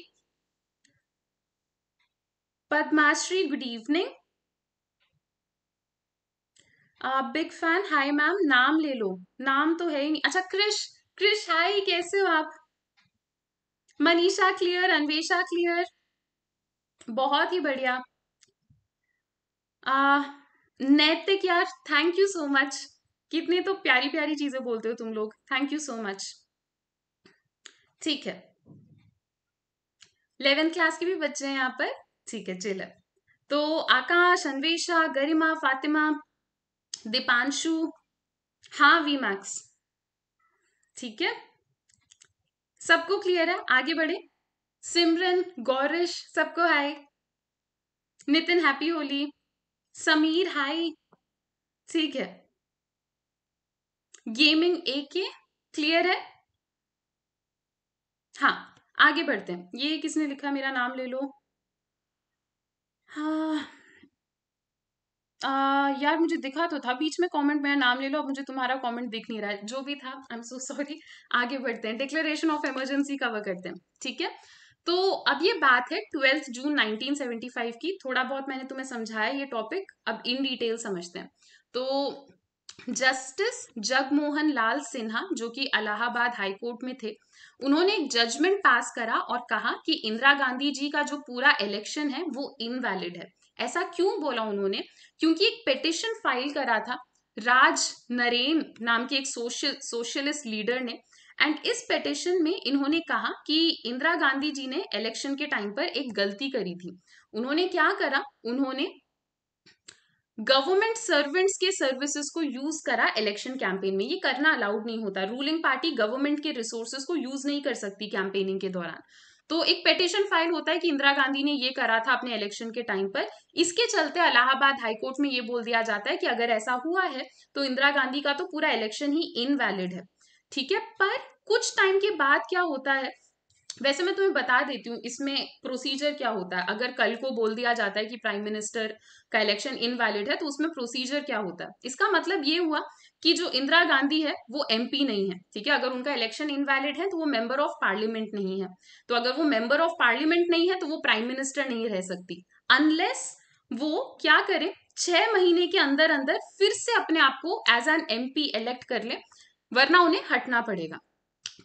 Padmashri good evening big fan hi ma'am नाम ले लो नाम तो है ही नहीं अच्छा क्रिश क्रिश हाय कैसे हो आप मनीषा क्लियर अन्वेषा क्लियर बहुत ही बढ़िया आ, नैतिक यार थैंक यू सो मच कितने तो प्यारी प्यारी चीजें बोलते हो तुम लोग थैंक यू सो मच ठीक है इलेवेंथ क्लास के भी बच्चे हैं यहाँ पर ठीक है चलो तो आकाश अन्वेषा गरिमा फातिमा दीपांशु हाँ वी मैक्स ठीक है सबको क्लियर है आगे बढ़े सिमरन गौरिश सबको hi Nitin happy Holi Sameer hi ठीक है गेमिंग ए के क्लियर है हाँ आगे बढ़ते हैं ये किसने लिखा मेरा नाम ले लो हाँ आ, यार मुझे दिखा तो था बीच में कमेंट मेरा नाम ले लो अब मुझे तुम्हारा कमेंट दिख नहीं रहा है जो भी था आई एम सो सॉरी आगे बढ़ते हैं डिक्लेरेशन ऑफ इमरजेंसी कवर करते हैं ठीक है तो अब ये बात है ट्वेल्थ जून 1975 की थोड़ा बहुत मैंने तुम्हें समझाया ये टॉपिक अब इन डिटेल समझते हैं तो जस्टिस जगमोहन लाल सिन्हा जो कि इलाहाबाद हाईकोर्ट में थे उन्होंने एक जजमेंट पास करा और कहा कि इंदिरा गांधी जी का जो पूरा इलेक्शन है वो इनवैलिड है ऐसा क्यों बोला उन्होंने क्योंकि एक पिटिशन फाइल करा था राज नरेन नाम के एक सोशल सोशलिस्ट लीडर ने एंड इस पिटिशन में इन्होंने कहा कि इंदिरा गांधी जी ने इलेक्शन के टाइम पर एक गलती करी थी उन्होंने क्या करा उन्होंने गवर्नमेंट सर्वेंट्स के सर्विसेज को यूज करा इलेक्शन कैंपेन में ये करना अलाउड नहीं होता रूलिंग पार्टी गवर्नमेंट के रिसोर्सेज को यूज नहीं कर सकती कैंपेनिंग के दौरान तो एक पेटिशन फाइल होता है कि इंदिरा गांधी ने ये करा था अपने इलेक्शन के टाइम पर इसके चलते अलाहाबाद हाईकोर्ट में ये बोल दिया जाता है कि अगर ऐसा हुआ है तो इंदिरा गांधी का तो पूरा इलेक्शन ही इनवैलिड है ठीक है पर कुछ टाइम के बाद क्या होता है वैसे मैं तुम्हें बता देती हूँ इसमें प्रोसीजर क्या होता है अगर कल को बोल दिया जाता है कि प्राइम मिनिस्टर का इलेक्शन इनवैलिड है तो उसमें प्रोसीजर क्या होता है इसका मतलब ये हुआ कि जो इंदिरा गांधी है वो एमपी नहीं है ठीक है अगर उनका इलेक्शन इनवैलिड है तो वो मेंबर ऑफ पार्लियामेंट नहीं है तो अगर वो मेंबर ऑफ पार्लियामेंट नहीं है तो वो प्राइम मिनिस्टर नहीं रह सकती अनलेस वो क्या करे छह महीने के अंदर अंदर फिर से अपने आप को एज एन एम इलेक्ट कर ले वरना उन्हें हटना पड़ेगा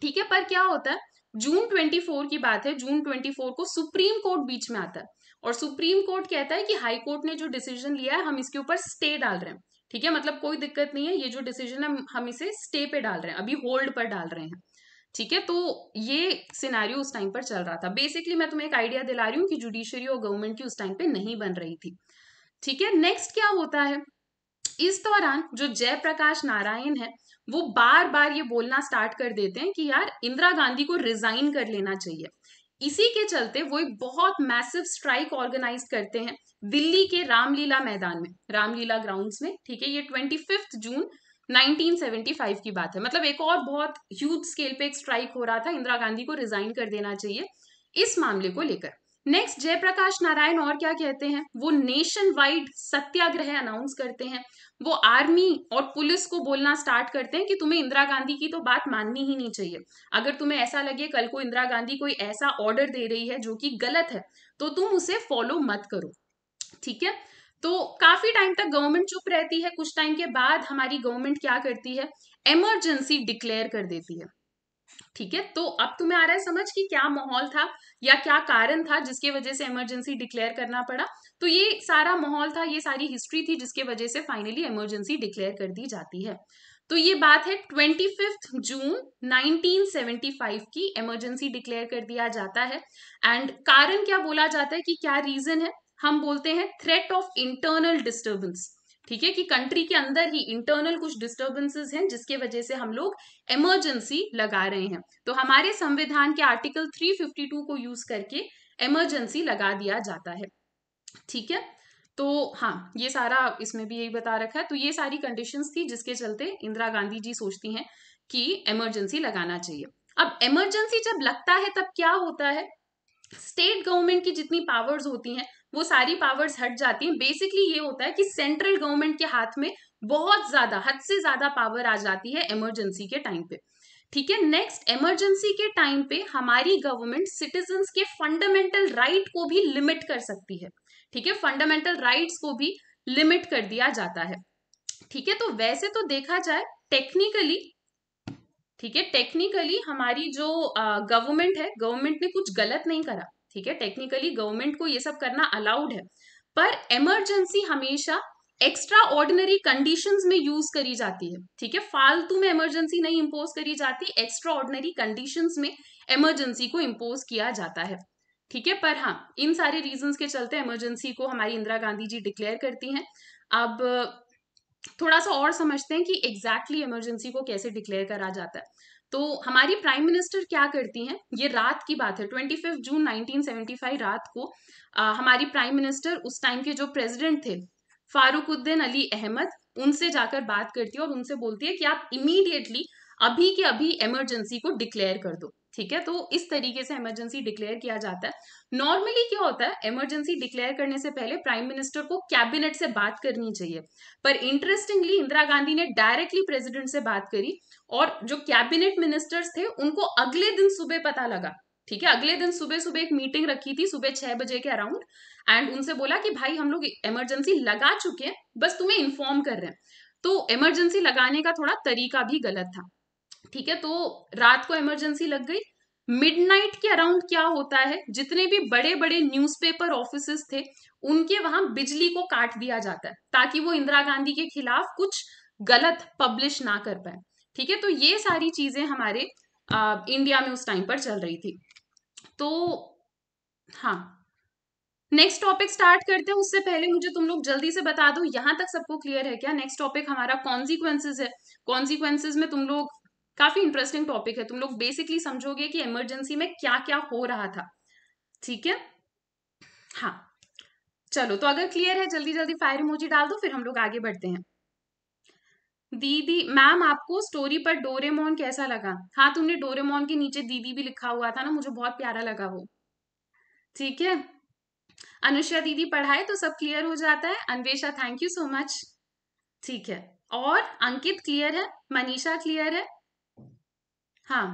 ठीक है पर क्या होता है जून 24 की बात है जून 24 को सुप्रीम कोर्ट बीच में आता है और सुप्रीम कोर्ट कहता है कि हाई कोर्ट ने जो डिसीजन लिया है हम इसके ऊपर स्टे डाल रहे हैं ठीक है मतलब कोई दिक्कत नहीं है ये जो डिसीजन है हम इसे स्टे पे डाल रहे हैं अभी होल्ड पर डाल रहे हैं ठीक है तो ये सिनारियो उस टाइम पर चल रहा था बेसिकली मैं तुम्हें एक आइडिया दिला रही हूँ कि जुडिशरी और गवर्नमेंट की उस टाइम पे नहीं बन रही थी ठीक है नेक्स्ट क्या होता है इस दौरान जो जयप्रकाश नारायण है वो बार बार ये बोलना स्टार्ट कर देते हैं कि यार इंदिरा गांधी को रिजाइन कर लेना चाहिए इसी के चलते वो एक बहुत मैसिव स्ट्राइक ऑर्गेनाइज करते हैं दिल्ली के रामलीला मैदान में रामलीला ग्राउंड्स में ठीक है ये ट्वेंटी जून 1975 की बात है मतलब एक और बहुत ह्यूज स्केल पे एक स्ट्राइक हो रहा था इंदिरा गांधी को रिजाइन कर देना चाहिए इस मामले को लेकर नेक्स्ट जयप्रकाश नारायण और क्या कहते हैं वो नेशन वाइड सत्याग्रह अनाउंस करते हैं वो आर्मी और पुलिस को बोलना स्टार्ट करते हैं कि तुम्हें इंदिरा गांधी की तो बात माननी ही नहीं चाहिए अगर तुम्हें ऐसा लगे कल को इंदिरा गांधी कोई ऐसा ऑर्डर दे रही है जो कि गलत है तो तुम उसे फॉलो मत करो ठीक है तो काफी टाइम तक गवर्नमेंट चुप रहती है कुछ टाइम के बाद हमारी गवर्नमेंट क्या करती है एमरजेंसी डिक्लेयर कर देती है ठीक है तो अब तुम्हें आ रहा है समझ कि क्या माहौल था या क्या कारण था जिसके वजह से इमरजेंसी डिक्लेयर करना पड़ा तो ये सारा माहौल था ये सारी हिस्ट्री थी जिसके वजह से फाइनली इमरजेंसी डिक्लेयर कर दी जाती है तो ये बात है ट्वेंटी फिफ्थ जून 1975 की इमरजेंसी डिक्लेयर कर दिया जाता है एंड कारण क्या बोला जाता है कि क्या रीजन है हम बोलते हैं थ्रेट ऑफ इंटरनल डिस्टर्बेंस ठीक है कि कंट्री के अंदर ही इंटरनल कुछ डिस्टर्बेंसेस हैं जिसके वजह से हम लोग इमरजेंसी लगा रहे हैं तो हमारे संविधान के आर्टिकल 352 को यूज करके इमरजेंसी लगा दिया जाता है ठीक है तो हाँ ये सारा इसमें भी यही बता रखा है तो ये सारी कंडीशंस थी जिसके चलते इंदिरा गांधी जी सोचती हैं कि इमरजेंसी लगाना चाहिए अब इमरजेंसी जब लगता है तब क्या होता है स्टेट गवर्नमेंट की जितनी पावर्स होती हैं वो सारी पावर्स हट जाती हैं बेसिकली ये होता है कि सेंट्रल गवर्नमेंट के हाथ में बहुत ज्यादा हद से ज्यादा पावर आ जाती है इमरजेंसी के टाइम पे ठीक है नेक्स्ट इमरजेंसी के टाइम पे हमारी गवर्नमेंट सिटीजन के फंडामेंटल राइट right को भी लिमिट कर सकती है ठीक है फंडामेंटल राइट्स को भी लिमिट कर दिया जाता है ठीक है तो वैसे तो देखा जाए टेक्निकली ठीक है टेक्निकली हमारी जो गवर्नमेंट है गवर्नमेंट ने कुछ गलत नहीं करा ठीक है टेक्निकली गवर्नमेंट को ये सब करना अलाउड है पर इमरजेंसी हमेशा एक्स्ट्रा ऑर्डिनरी कंडीशन में यूज करी जाती है ठीक है फालतू में इमरजेंसी नहीं इम्पोज करी जाती एक्स्ट्रा ऑर्डिनरी कंडीशन में इमरजेंसी को इम्पोज किया जाता है ठीक है पर हाँ इन सारे रीजन के चलते इमरजेंसी को हमारी इंदिरा गांधी जी डिक्लेयर करती हैं अब थोड़ा सा और समझते हैं कि एग्जैक्टली exactly इमरजेंसी को कैसे डिक्लेयर करा जाता है तो हमारी प्राइम मिनिस्टर क्या करती हैं ये रात की बात है ट्वेंटी फिफ्थ जून 1975 रात को आ, हमारी प्राइम मिनिस्टर उस टाइम के जो प्रेसिडेंट थे फारूक उद्दीन अली अहमद उनसे जाकर बात करती है और उनसे बोलती है कि आप इमीडिएटली अभी के अभी इमरजेंसी को डिक्लेयर कर दो ठीक है तो इस तरीके से इमरजेंसी डिक्लेयर किया जाता है नॉर्मली क्या होता है इमरजेंसी डिक्लेयर करने से पहले प्राइम मिनिस्टर को कैबिनेट से बात करनी चाहिए पर इंटरेस्टिंगली इंदिरा गांधी ने डायरेक्टली प्रेसिडेंट से बात करी और जो कैबिनेट मिनिस्टर्स थे उनको अगले दिन सुबह पता लगा ठीक है अगले दिन सुबह सुबह एक मीटिंग रखी थी सुबह छह बजे के अराउंड एंड उनसे बोला कि भाई हम लोग इमरजेंसी लगा चुके हैं बस तुम्हें इन्फॉर्म कर रहे हैं तो इमरजेंसी लगाने का थोड़ा तरीका भी गलत था ठीक है तो रात को इमरजेंसी लग गई मिडनाइट के अराउंड क्या होता है जितने भी बड़े बड़े न्यूज़पेपर ऑफिस थे उनके वहां बिजली को काट दिया जाता है ताकि वो इंदिरा गांधी के खिलाफ कुछ गलत पब्लिश ना कर पाए ठीक है तो ये सारी चीजें हमारे आ, इंडिया में उस टाइम पर चल रही थी तो हाँ नेक्स्ट टॉपिक स्टार्ट करते हैं उससे पहले मुझे तुम लोग जल्दी से बता दो यहां तक सबको क्लियर है क्या नेक्स्ट टॉपिक हमारा कॉन्सिक्वेंसेज है कॉन्सिक्वेंसेज में तुम लोग काफी इंटरेस्टिंग टॉपिक है तुम लोग बेसिकली समझोगे कि इमरजेंसी में क्या क्या हो रहा था ठीक है हाँ चलो तो अगर क्लियर है जल्दी जल्दी फायर इमोजी डाल दो फिर हम लोग आगे बढ़ते हैं दीदी मैम आपको स्टोरी पर डोरेमोन कैसा लगा हाँ तुमने डोरेमोन के नीचे दीदी भी लिखा हुआ था ना मुझे बहुत प्यारा लगा वो ठीक है अनुष्या दीदी पढ़ाए तो सब क्लियर हो जाता है Anvesha thank you so much ठीक है और अंकित क्लियर है मनीषा क्लियर है हाँ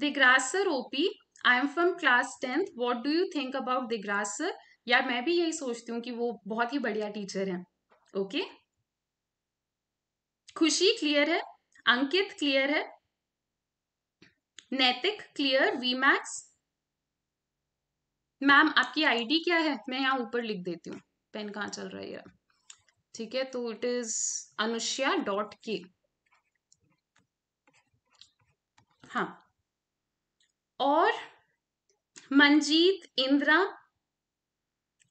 the OP I am from class tenth what do you think about about यार मैं भी यही सोचती हूँ कि वो बहुत ही बढ़िया टीचर है ओके okay? खुशी क्लियर है अंकित क्लियर है नैतिक क्लियर वीमैक्स मैम आपकी आईडी क्या है मैं यहाँ ऊपर लिख देती हूँ पेन कहाँ चल रहा है ठीक है तो इट इज अनुष्या डॉट के हाँ और मंजीत इंदिरा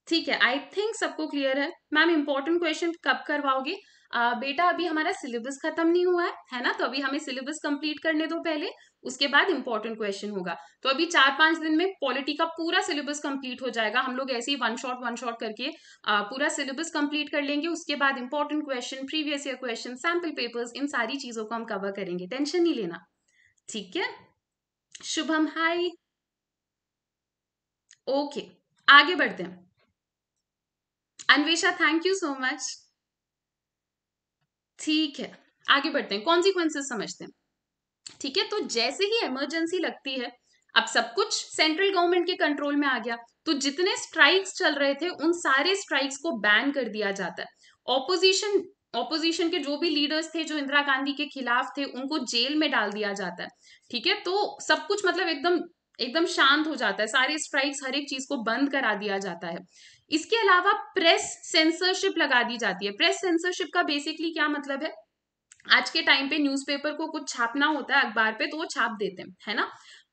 ठीक है आई थिंक सबको क्लियर है मैम इंपॉर्टेंट क्वेश्चन कब करवाओगे आ, बेटा अभी हमारा सिलेबस खत्म नहीं हुआ है है ना तो अभी हमें सिलेबस कंप्लीट करने दो पहले उसके बाद इंपॉर्टेंट क्वेश्चन होगा तो अभी चार पांच दिन में पॉलिटी का पूरा सिलेबस कंप्लीट हो जाएगा हम लोग ऐसे ही वन शॉट वन शॉट करके आ, पूरा सिलेबस कंप्लीट कर लेंगे उसके बाद important question previous year question sample papers इन सारी चीजों को हम कवर करेंगे टेंशन नहीं लेना ठीक है शुभम हाय ओके आगे बढ़ते हैं Anvesha thank you so much ठीक है आगे बढ़ते हैं कॉन्सिक्वेंसेस समझते हैं ठीक है तो जैसे ही इमरजेंसी लगती है अब सब कुछ सेंट्रल गवर्नमेंट के कंट्रोल में आ गया तो जितने स्ट्राइक्स चल रहे थे उन सारे स्ट्राइक्स को बैन कर दिया जाता है ऑपोजिशन ऑपोजिशन के जो भी लीडर्स थे जो इंदिरा गांधी के खिलाफ थे उनको जेल में डाल दिया जाता है ठीक है तो सब कुछ मतलब एकदम एकदम शांत हो जाता है सारे स्ट्राइक्स हर एक चीज को बंद करा दिया जाता है इसके अलावा प्रेस सेंसरशिप लगा दी जाती है प्रेस सेंसरशिप का बेसिकली क्या मतलब है आज के टाइम पे न्यूज़पेपर को कुछ छापना होता है अखबार पे तो वो छाप देते हैं है ना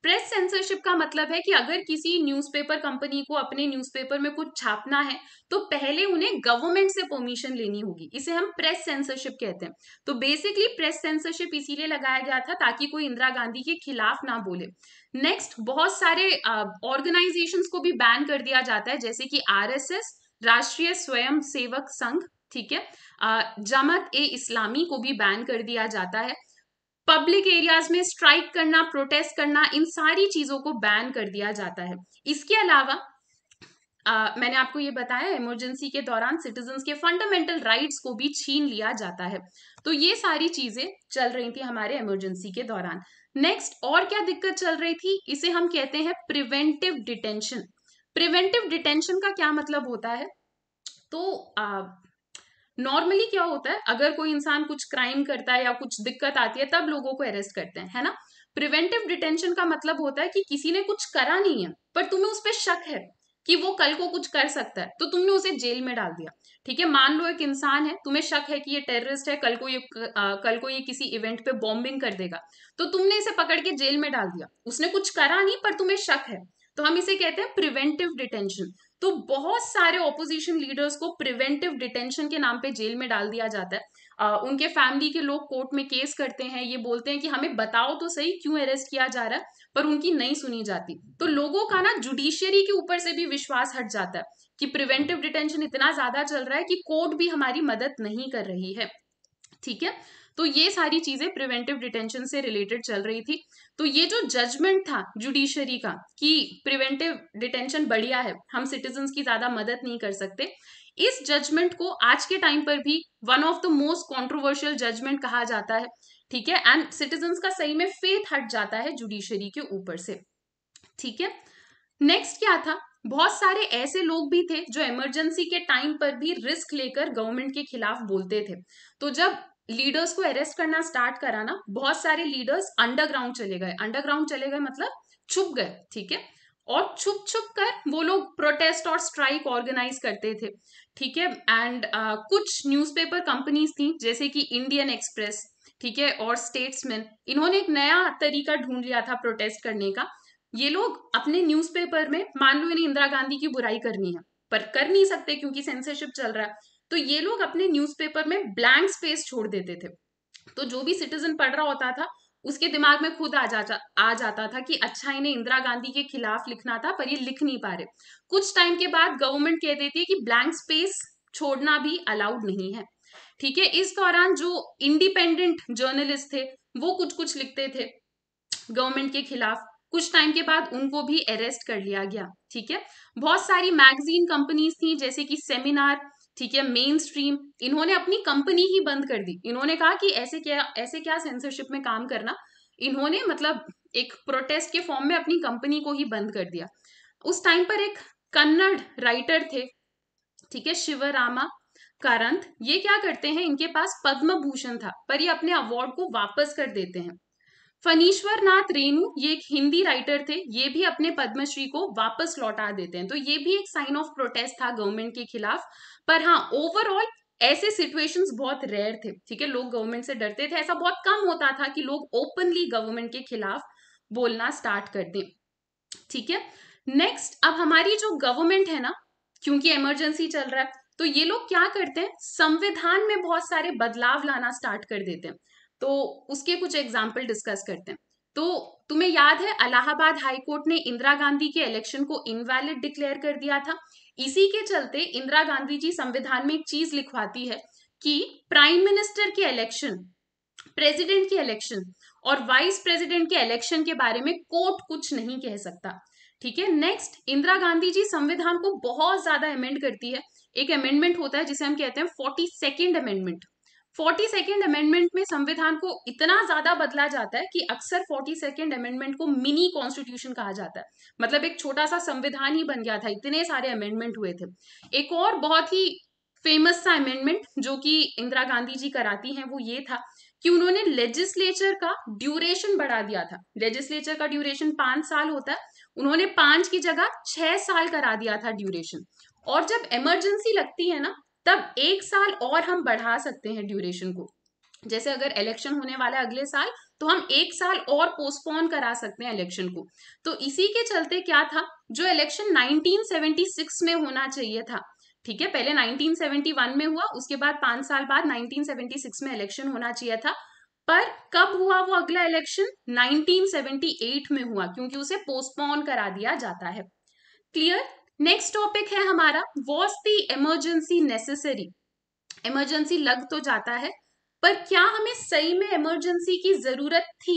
प्रेस सेंसरशिप का मतलब है कि अगर किसी न्यूज़पेपर कंपनी को अपने न्यूज़पेपर में कुछ छापना है तो पहले उन्हें गवर्नमेंट से परमिशन लेनी होगी इसे हम प्रेस सेंसरशिप कहते हैं तो बेसिकली प्रेस सेंसरशिप इसीलिए लगाया गया था ताकि कोई इंदिरा गांधी के खिलाफ ना बोले नेक्स्ट बहुत सारे ऑर्गेनाइजेशन uh, को भी बैन कर दिया जाता है जैसे कि आर राष्ट्रीय स्वयं सेवक संघ ठीक है uh, जमात ए इस्लामी को भी बैन कर दिया जाता है पब्लिक एरियाज में स्ट्राइक करना प्रोटेस्ट करना इन सारी चीजों को बैन कर दिया जाता है इसके अलावा आ, मैंने आपको ये बताया इमरजेंसी के दौरान सिटीजन के फंडामेंटल राइट्स को भी छीन लिया जाता है तो ये सारी चीजें चल रही थी हमारे इमरजेंसी के दौरान नेक्स्ट और क्या दिक्कत चल रही थी इसे हम कहते हैं प्रिवेंटिव डिटेंशन प्रिवेंटिव डिटेंशन का क्या मतलब होता है तो नॉर्मली क्या होता है अगर कोई इंसान कुछ क्राइम करता है या कुछ दिक्कत आती है तब लोगों को अरेस्ट करते हैं है ना प्रिवेंटिव डिटेंशन का मतलब होता है कि किसी ने कुछ करा नहीं है पर तुम्हें उस पर शक है कि वो कल को कुछ कर सकता है तो तुमने उसे जेल में डाल दिया ठीक है मान लो एक इंसान है तुम्हें शक है कि ये टेररिस्ट है कल को ये आ, कल को ये किसी इवेंट पे बॉम्बिंग कर देगा तो तुमने इसे पकड़ के जेल में डाल दिया उसने कुछ करा नहीं पर तुम्हें शक है तो हम इसे कहते हैं प्रिवेंटिव डिटेंशन तो बहुत सारे ओपोजिशन लीडर्स को प्रिवेंटिव डिटेंशन के नाम पे जेल में डाल दिया जाता है आ, उनके फैमिली के लोग कोर्ट में केस करते हैं ये बोलते हैं कि हमें बताओ तो सही क्यों अरेस्ट किया जा रहा है पर उनकी नहीं सुनी जाती तो लोगों का ना जुडिशियरी के ऊपर से भी विश्वास हट जाता है कि प्रिवेंटिव डिटेंशन इतना ज्यादा चल रहा है कि कोर्ट भी हमारी मदद नहीं कर रही है ठीक है तो ये सारी चीजें प्रिवेंटिव डिटेंशन से रिलेटेड चल रही थी तो ये जो जजमेंट था जुडिशरी का कि प्रिवेंटिव डिटेंशन बढ़िया है हम सिटीजन की ज्यादा मदद नहीं कर सकते इस जजमेंट को आज के टाइम पर भी one of the most controversial judgement कहा जाता है ठीक है एंड सिटीजन का सही में फेथ हट जाता है जुडिशरी के ऊपर से ठीक है नेक्स्ट क्या था बहुत सारे ऐसे लोग भी थे जो इमरजेंसी के टाइम पर भी रिस्क लेकर गवर्नमेंट के खिलाफ बोलते थे तो जब लीडर्स को अरेस्ट करना स्टार्ट करा ना बहुत सारे लीडर्स अंडरग्राउंड चले गए अंडरग्राउंड चले गए मतलब छुप गए ठीक है और छुप छुप कर वो लोग प्रोटेस्ट और स्ट्राइक ऑर्गेनाइज करते थे ठीक है एंड uh, कुछ न्यूज़पेपर कंपनीज थी जैसे कि इंडियन एक्सप्रेस ठीक है और स्टेट्समैन इन्होंने एक नया तरीका ढूंढ लिया था प्रोटेस्ट करने का ये लोग अपने न्यूज़पेपर में मान लो इन्हें इंदिरा गांधी की बुराई करनी है पर कर नहीं सकते क्योंकि सेंसरशिप चल रहा है तो ये लोग अपने न्यूज़पेपर में ब्लैंक स्पेस छोड़ देते थे तो जो भी सिटीजन पढ़ रहा होता था उसके दिमाग में खुद आ जाता आ जाता था कि अच्छा इन्हें इंदिरा गांधी के खिलाफ लिखना था पर ये लिख नहीं पा रहे कुछ टाइम के बाद गवर्नमेंट कह देती है कि ब्लैंक स्पेस छोड़ना भी अलाउड नहीं है ठीक है इस दौरान जो इंडिपेंडेंट जर्नलिस्ट थे वो कुछ कुछ लिखते थे गवर्नमेंट के खिलाफ कुछ टाइम के बाद उनको भी अरेस्ट कर लिया गया ठीक है बहुत सारी मैगजीन कंपनीज थी जैसे कि सेमिनार ठीक है मेन स्ट्रीम इन्होंने अपनी कंपनी ही बंद कर दी इन्होंने कहा कि ऐसे क्या ऐसे क्या सेंसरशिप में काम करना इन्होंने मतलब एक प्रोटेस्ट के फॉर्म में अपनी कंपनी को ही बंद कर दिया उस टाइम पर एक कन्नड़ राइटर थे ठीक है शिवरामा कारंत ये क्या करते हैं इनके पास पद्म भूषण था पर ये अपने अवार्ड को वापस कर देते हैं फनीश्वर नाथ रेणु ये एक हिंदी राइटर थे ये भी अपने पद्मश्री को वापस लौटा देते हैं तो ये भी एक साइन ऑफ प्रोटेस्ट था गवर्नमेंट के खिलाफ पर हाँ ओवरऑल ऐसे सिचुएशंस बहुत रेयर थे ठीक है लोग गवर्नमेंट से डरते थे ऐसा बहुत कम होता था कि लोग ओपनली गवर्नमेंट के खिलाफ बोलना स्टार्ट कर दें ठीक है नेक्स्ट अब हमारी जो गवर्नमेंट है ना क्योंकि इमरजेंसी चल रहा है तो ये लोग क्या करते हैं संविधान में बहुत सारे बदलाव लाना स्टार्ट कर देते हैं तो उसके कुछ एग्जाम्पल डिस्कस करते हैं तो तुम्हें याद है हाई हाईकोर्ट ने इंदिरा गांधी के इलेक्शन को इनवैलिड डिक्लेयर कर दिया था इसी के चलते इंदिरा गांधी जी संविधान में एक चीज लिखवाती है कि प्राइम मिनिस्टर के इलेक्शन प्रेसिडेंट के इलेक्शन और वाइस प्रेसिडेंट के इलेक्शन के बारे में कोर्ट कुछ नहीं कह सकता ठीक है नेक्स्ट इंदिरा गांधी जी संविधान को बहुत ज्यादा अमेंड करती है एक अमेंडमेंट होता है जिसे हम कहते हैं forty second amendment forty second amendment में संविधान को इतना ज्यादा बदला जाता है कि अक्सर फोर्टी सेकेंड अमेंडमेंट को मिनी कॉन्स्टिट्यूशन कहा जाता है मतलब एक छोटा सा संविधान ही बन गया था इतने सारे अमेंडमेंट हुए थे एक और बहुत ही फेमस सा अमेंडमेंट जो कि इंदिरा गांधी जी कराती हैं वो ये था कि उन्होंने लेजिस्लेचर का ड्यूरेशन बढ़ा दिया था लेजिस्लेचर का ड्यूरेशन पांच साल होता है उन्होंने पांच की जगह छह साल करा दिया था ड्यूरेशन और जब इमरजेंसी लगती है ना तब एक साल और हम बढ़ा सकते हैं ड्यूरेशन को जैसे अगर इलेक्शन होने वाला है अगले साल तो हम एक साल और पोस्टपोन करा सकते हैं इलेक्शन को तो इसी के चलते क्या था जो इलेक्शन 1976 में होना चाहिए था ठीक है पहले 1971 में हुआ उसके बाद पांच साल बाद 1976 में इलेक्शन होना चाहिए था पर कब हुआ वो अगला इलेक्शन 1978 में हुआ क्योंकि उसे पोस्टपोन करा दिया जाता है क्लियर नेक्स्ट टॉपिक है हमारा was the emergency necessary emergency लग तो जाता है पर क्या हमें सही में इमरजेंसी की जरूरत थी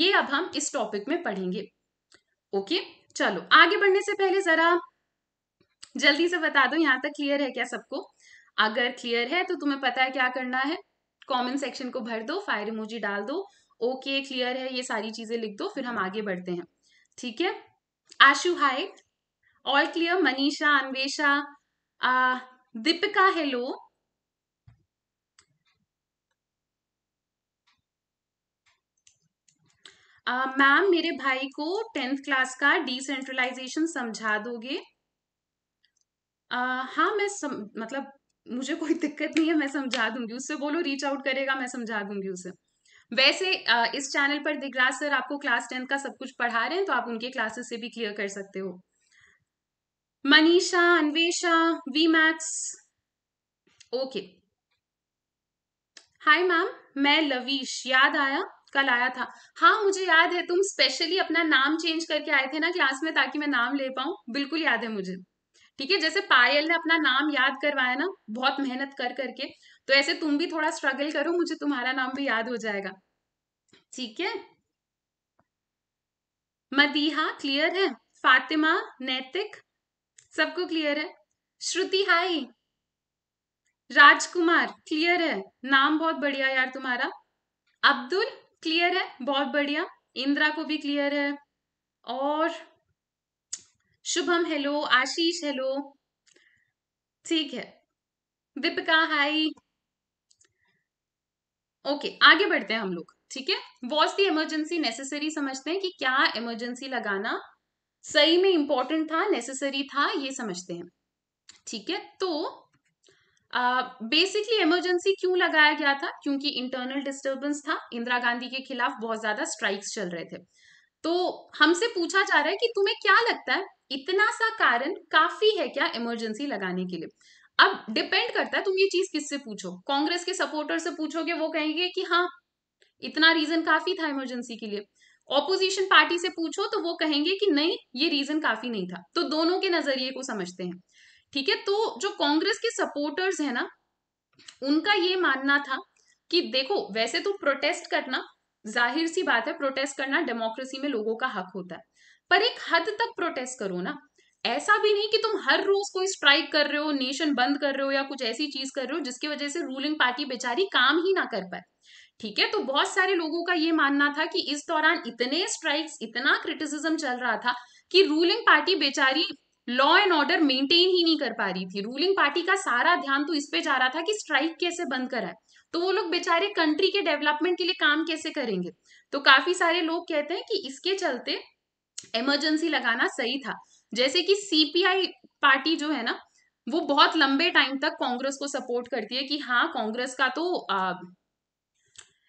ये अब हम इस टॉपिक में पढ़ेंगे ओके चलो आगे बढ़ने से पहले जरा जल्दी से बता दो यहां तक क्लियर है क्या सबको अगर क्लियर है तो तुम्हें पता है क्या करना है कमेंट सेक्शन को भर दो फायर इमोजी डाल दो ओके क्लियर है ये सारी चीजें लिख दो फिर हम आगे बढ़ते हैं ठीक है Ashu hi all clear Manisha Anvesha Deepika hello ma'am मेरे भाई को टेंथ क्लास का डिसेंट्रलाइजेशन समझा दोगे uh, हाँ मैं सम, मतलब मुझे कोई दिक्कत नहीं है मैं समझा दूंगी उससे बोलो रीच आउट करेगा मैं समझा दूंगी उसे वैसे uh, इस चैनल पर दिग्राज सर आपको क्लास टेंथ का सब कुछ पढ़ा रहे हैं तो आप उनके क्लासेस से भी क्लियर कर सकते हो Manisha Anvesha V max okay hi ma'am मैं लवीश याद आया कल आया था हाँ मुझे याद है तुम स्पेशली अपना नाम चेंज करके आए थे ना क्लास में ताकि मैं नाम ले पाऊँ बिल्कुल याद है मुझे ठीक है जैसे पायल ने अपना नाम याद करवाया ना बहुत मेहनत कर करके तो ऐसे तुम भी थोड़ा स्ट्रगल करो मुझे तुम्हारा नाम भी याद हो जाएगा ठीक है मदीहा क्लियर है फातिमा नैतिक सबको क्लियर है श्रुति हाय राजकुमार क्लियर है नाम बहुत बढ़िया यार तुम्हारा अब्दुल क्लियर है बहुत बढ़िया इंदिरा को भी क्लियर है और शुभम हेलो आशीष हेलो ठीक है दीपिका हाय ओके आगे बढ़ते हैं हम लोग ठीक है वॉज दी इमरजेंसी नेसेसरी समझते हैं कि क्या इमरजेंसी लगाना सही में इंपॉर्टेंट था नेसेसरी था ये समझते हैं ठीक है तो बेसिकली इमरजेंसी क्यों लगाया गया था क्योंकि इंटरनल डिस्टरबेंस था इंदिरा गांधी के खिलाफ बहुत ज्यादा स्ट्राइक्स चल रहे थे तो हमसे पूछा जा रहा है कि तुम्हें क्या लगता है इतना सा कारण काफी है क्या इमरजेंसी लगाने के लिए अब डिपेंड करता है तुम ये चीज किससे पूछो कांग्रेस के सपोर्टर से पूछोगे वो कहेंगे कि हाँ इतना रीजन काफी था इमरजेंसी के लिए ऑपोजिशन पार्टी से पूछो तो वो कहेंगे कि नहीं ये रीजन काफी नहीं था तो दोनों के नजरिए को समझते हैं ठीक है तो जो कांग्रेस के सपोर्टर्स है ना उनका ये मानना था कि देखो वैसे तो प्रोटेस्ट करना जाहिर सी बात है प्रोटेस्ट करना डेमोक्रेसी में लोगों का हक होता है पर एक हद तक प्रोटेस्ट करो ना ऐसा भी नहीं कि तुम हर रोज कोई स्ट्राइक कर रहे हो नेशन बंद कर रहे हो या कुछ ऐसी चीज कर रहे हो जिसकी वजह से रूलिंग पार्टी बेचारी काम ही ना कर पाए ठीक है तो बहुत सारे लोगों का ये मानना था कि इस दौरान इतने स्ट्राइक्स इतना क्रिटिसिज्म चल रहा था कि रूलिंग पार्टी बेचारी लॉ एंड ऑर्डर मेंटेन ही नहीं कर पा रही थी रूलिंग पार्टी का सारा ध्यान तो इस पे जा रहा था कि स्ट्राइक कैसे बंद कराए तो वो लोग बेचारे कंट्री के डेवलपमेंट के लिए काम कैसे करेंगे तो काफी सारे लोग कहते हैं कि इसके चलते इमरजेंसी लगाना सही था जैसे कि सीपीआई पार्टी जो है ना वो बहुत लंबे टाइम तक कांग्रेस को सपोर्ट करती है कि हाँ कांग्रेस का तो आ,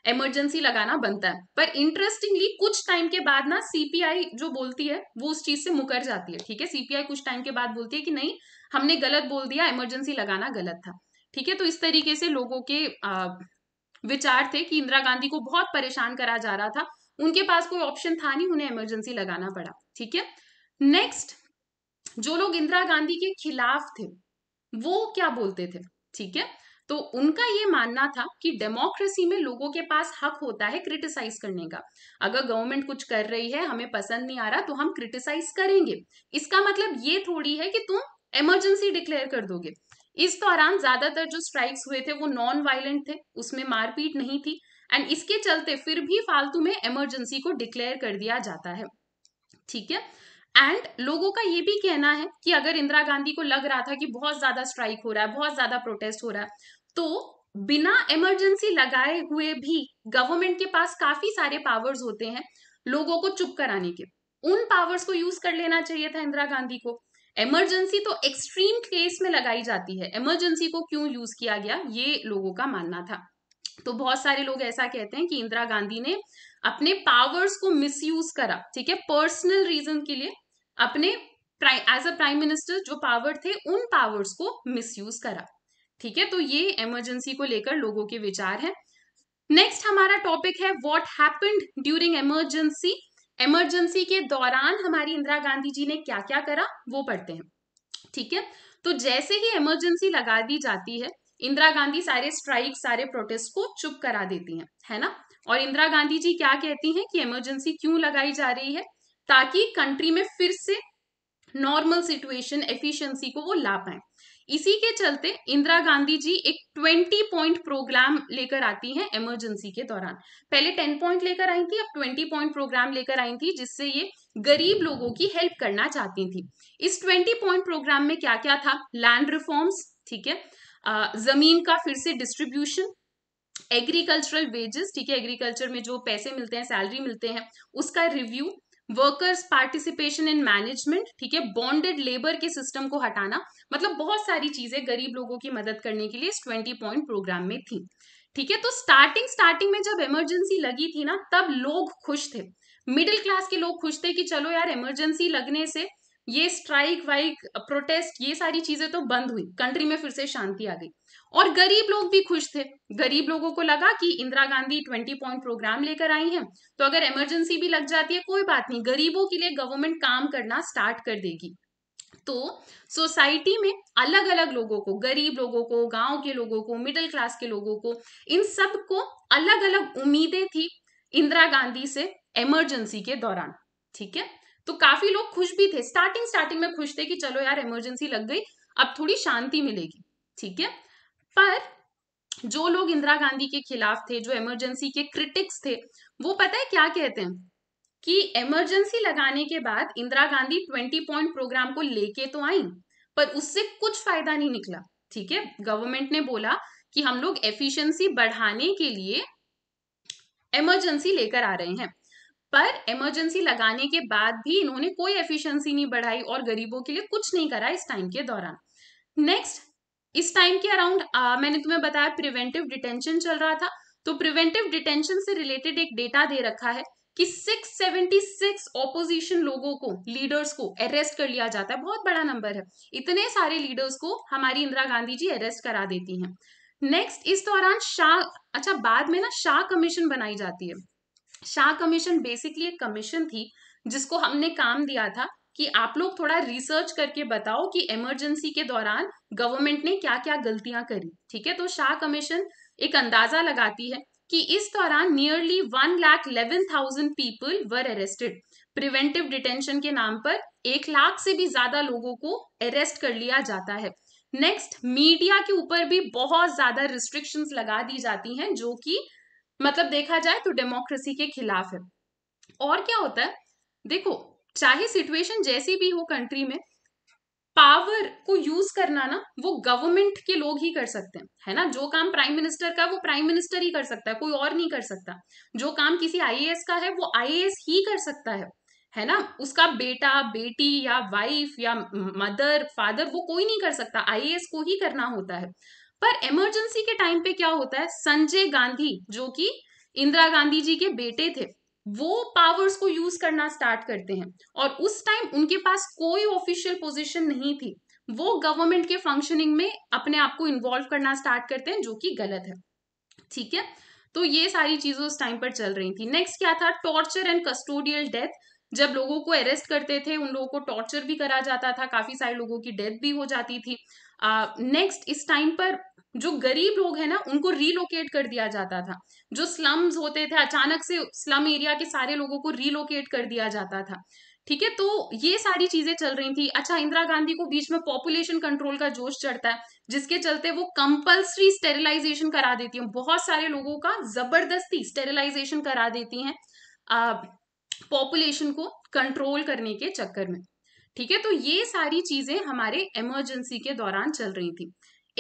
इमरजेंसी लगाना बनता है पर इंटरेस्टिंगली कुछ टाइम के बाद ना सीपीआई जो बोलती है वो उस चीज से मुकर जाती है ठीक है सीपीआई कुछ टाइम के बाद बोलती है कि नहीं हमने गलत बोल दिया इमरजेंसी लगाना गलत था ठीक है तो इस तरीके से लोगों के आ, विचार थे कि इंदिरा गांधी को बहुत परेशान करा जा रहा था उनके पास कोई ऑप्शन था नहीं उन्हें इमरजेंसी लगाना पड़ा ठीक है नेक्स्ट जो लोग इंदिरा गांधी के खिलाफ थे वो क्या बोलते थे ठीक है तो उनका ये मानना था कि डेमोक्रेसी में लोगों के पास हक होता है क्रिटिसाइज करने का अगर गवर्नमेंट कुछ कर रही है हमें पसंद नहीं आ रहा तो हम क्रिटिसाइज करेंगे इसका मतलब ये थोड़ी है कि तुम इमरजेंसी डिक्लेयर कर दोगे इस दौरान ज्यादातर जो स्ट्राइक्स हुए थे वो नॉन वायलेंट थे उसमें मारपीट नहीं थी एंड इसके चलते फिर भी फालतू में इमरजेंसी को डिक्लेयर कर दिया जाता है ठीक है एंड लोगों का ये भी कहना है कि अगर इंदिरा गांधी को लग रहा था कि बहुत ज्यादा स्ट्राइक हो रहा है बहुत ज्यादा प्रोटेस्ट हो रहा है तो बिना इमरजेंसी लगाए हुए भी गवर्नमेंट के पास काफी सारे पावर्स होते हैं लोगों को चुप कराने के उन पावर्स को यूज कर लेना चाहिए था इंदिरा गांधी को इमरजेंसी तो एक्सट्रीम केस में लगाई जाती है इमरजेंसी को क्यों यूज किया गया ये लोगों का मानना था तो बहुत सारे लोग ऐसा कहते हैं कि इंदिरा गांधी ने अपने पावर्स को मिसयूज करा ठीक है पर्सनल रीजन के लिए अपने एज अ प्राइम मिनिस्टर जो पावर थे उन पावर्स को मिसयूज करा ठीक है तो ये इमरजेंसी को लेकर लोगों के विचार है नेक्स्ट हमारा टॉपिक है what happened during emergency emergency के दौरान हमारी इंदिरा गांधी जी ने क्या क्या करा वो पढ़ते हैं ठीक है तो जैसे ही इमरजेंसी लगा दी जाती है इंदिरा गांधी सारे स्ट्राइक सारे प्रोटेस्ट को चुप करा देती हैं है ना और इंदिरा गांधी जी क्या कहती हैं कि इमरजेंसी क्यों लगाई जा रही है ताकि कंट्री में फिर से नॉर्मल सिचुएशन एफिशिएंसी को वो ला पाए इसी के चलते इंदिरा गांधी जी एक ट्वेंटी पॉइंट प्रोग्राम लेकर आती हैं इमरजेंसी के दौरान पहले टेन पॉइंट लेकर आई थी अब ट्वेंटी पॉइंट प्रोग्राम लेकर आई थी जिससे ये गरीब लोगों की हेल्प करना चाहती थी इस ट्वेंटी पॉइंट प्रोग्राम में क्या क्या था लैंड रिफॉर्म्स ठीक है जमीन का फिर से डिस्ट्रीब्यूशन एग्रीकल्चरल वेजेस ठीक है एग्रीकल्चर में जो पैसे मिलते हैं सैलरी मिलते हैं उसका review workers participation in management ठीक है बॉन्डेड लेबर के सिस्टम को हटाना मतलब बहुत सारी चीजें गरीब लोगों की मदद करने के लिए इस ट्वेंटी पॉइंट प्रोग्राम में थी ठीक है तो स्टार्टिंग स्टार्टिंग में जब इमरजेंसी लगी थी ना तब लोग खुश थे मिडिल क्लास के लोग खुश थे कि चलो यार इमरजेंसी लगने से ये स्ट्राइक वाइक प्रोटेस्ट ये सारी चीजें तो बंद हुई कंट्री में फिर से शांति आ गई और गरीब लोग भी खुश थे गरीब लोगों को लगा कि Indira Gandhi twenty point programme लेकर आई हैं तो अगर इमरजेंसी भी लग जाती है कोई बात नहीं गरीबों के लिए गवर्नमेंट काम करना स्टार्ट कर देगी तो सोसाइटी में अलग अलग लोगों को गरीब लोगों को गांव के लोगों को मिडिल क्लास के लोगों को इन सब को अलग अलग उम्मीदें थी इंदिरा गांधी से इमरजेंसी के दौरान ठीक है तो काफी लोग खुश भी थे स्टार्टिंग स्टार्टिंग में खुश थे कि चलो यार इमरजेंसी लग गई अब थोड़ी शांति मिलेगी ठीक है पर जो लोग इंदिरा गांधी के खिलाफ थे जो इमरजेंसी के क्रिटिक्स थे वो पता है क्या कहते हैं कि इमरजेंसी लगाने के बाद Indira Gandhi twenty point programme को लेके तो आई पर उससे कुछ फायदा नहीं निकला ठीक है गवर्नमेंट ने बोला कि हम लोग एफिशिएंसी बढ़ाने के लिए इमरजेंसी लेकर आ रहे हैं पर इमरजेंसी लगाने के बाद भी इन्होंने कोई एफिशिएंसी नहीं बढ़ाई और गरीबों के लिए कुछ नहीं करा इस टाइम के दौरान नेक्स्ट इस टाइम के अराउंड मैंने तुम्हें बताया प्रिवेंटिव डिटेंशन चल रहा था तो प्रिवेंटिव डिटेंशन से रिलेटेड एक डेटा दे रखा है कि 676 ऑपोजिशन लोगों को लीडर्स को अरेस्ट कर लिया जाता है बहुत बड़ा नंबर है इतने सारे लीडर्स को हमारी इंदिरा गांधी जी अरेस्ट करा देती हैं नेक्स्ट इस दौरान शाह अच्छा बाद में ना शाह कमीशन बनाई जाती है शाह कमीशन बेसिकली एक कमीशन थी जिसको हमने काम दिया था कि आप लोग थोड़ा रिसर्च करके बताओ कि इमरजेंसी के दौरान गवर्नमेंट ने क्या क्या गलतियां करी ठीक है तो शाह कमीशन एक अंदाजा लगाती है कि इस दौरान nearly one lakh eleven thousand people were arrested preventive detention के नाम पर एक लाख से भी ज्यादा लोगों को अरेस्ट कर लिया जाता है नेक्स्ट मीडिया के ऊपर भी बहुत ज्यादा रिस्ट्रिक्शन लगा दी जाती हैं जो कि मतलब देखा जाए तो डेमोक्रेसी के खिलाफ है और क्या होता है देखो चाहे सिचुएशन जैसी भी हो कंट्री में पावर को यूज करना ना वो गवर्नमेंट के लोग ही कर सकते हैं है ना जो काम प्राइम मिनिस्टर का वो प्राइम मिनिस्टर ही कर सकता है कोई और नहीं कर सकता जो काम किसी आईएएस का है वो आईएएस ही कर सकता है है ना उसका बेटा बेटी या वाइफ या मदर फादर वो कोई नहीं कर सकता आईएएस को ही करना होता है पर इमरजेंसी के टाइम पे क्या होता है संजय गांधी जो कि इंदिरा गांधी जी के बेटे थे वो पावर्स को यूज करना स्टार्ट करते हैं और उस टाइम उनके पास कोई ऑफिशियल पोजीशन नहीं थी वो गवर्नमेंट के फंक्शनिंग में अपने आप को इन्वॉल्व करना स्टार्ट करते हैं जो कि गलत है ठीक है तो ये सारी चीजें उस टाइम पर चल रही थी नेक्स्ट क्या था टॉर्चर एंड कस्टोडियल डेथ जब लोगों को अरेस्ट करते थे उन लोगों को टॉर्चर भी करा जाता था काफी सारे लोगों की डेथ भी हो जाती थी नेक्स्ट uh, इस टाइम पर जो गरीब लोग हैं ना उनको रीलोकेट कर दिया जाता था जो स्लम्स होते थे अचानक से स्लम एरिया के सारे लोगों को रीलोकेट कर दिया जाता था ठीक है तो ये सारी चीजें चल रही थी अच्छा इंदिरा गांधी को बीच में पॉपुलेशन कंट्रोल का जोश चढ़ता है जिसके चलते वो कंपल्सरी स्टेरिलाइजेशन करा देती हैं बहुत सारे लोगों का जबरदस्ती स्टेरिलाइजेशन करा देती हैं पॉपुलेशन को कंट्रोल करने के चक्कर में ठीक है तो ये सारी चीजें हमारे इमरजेंसी के दौरान चल रही थी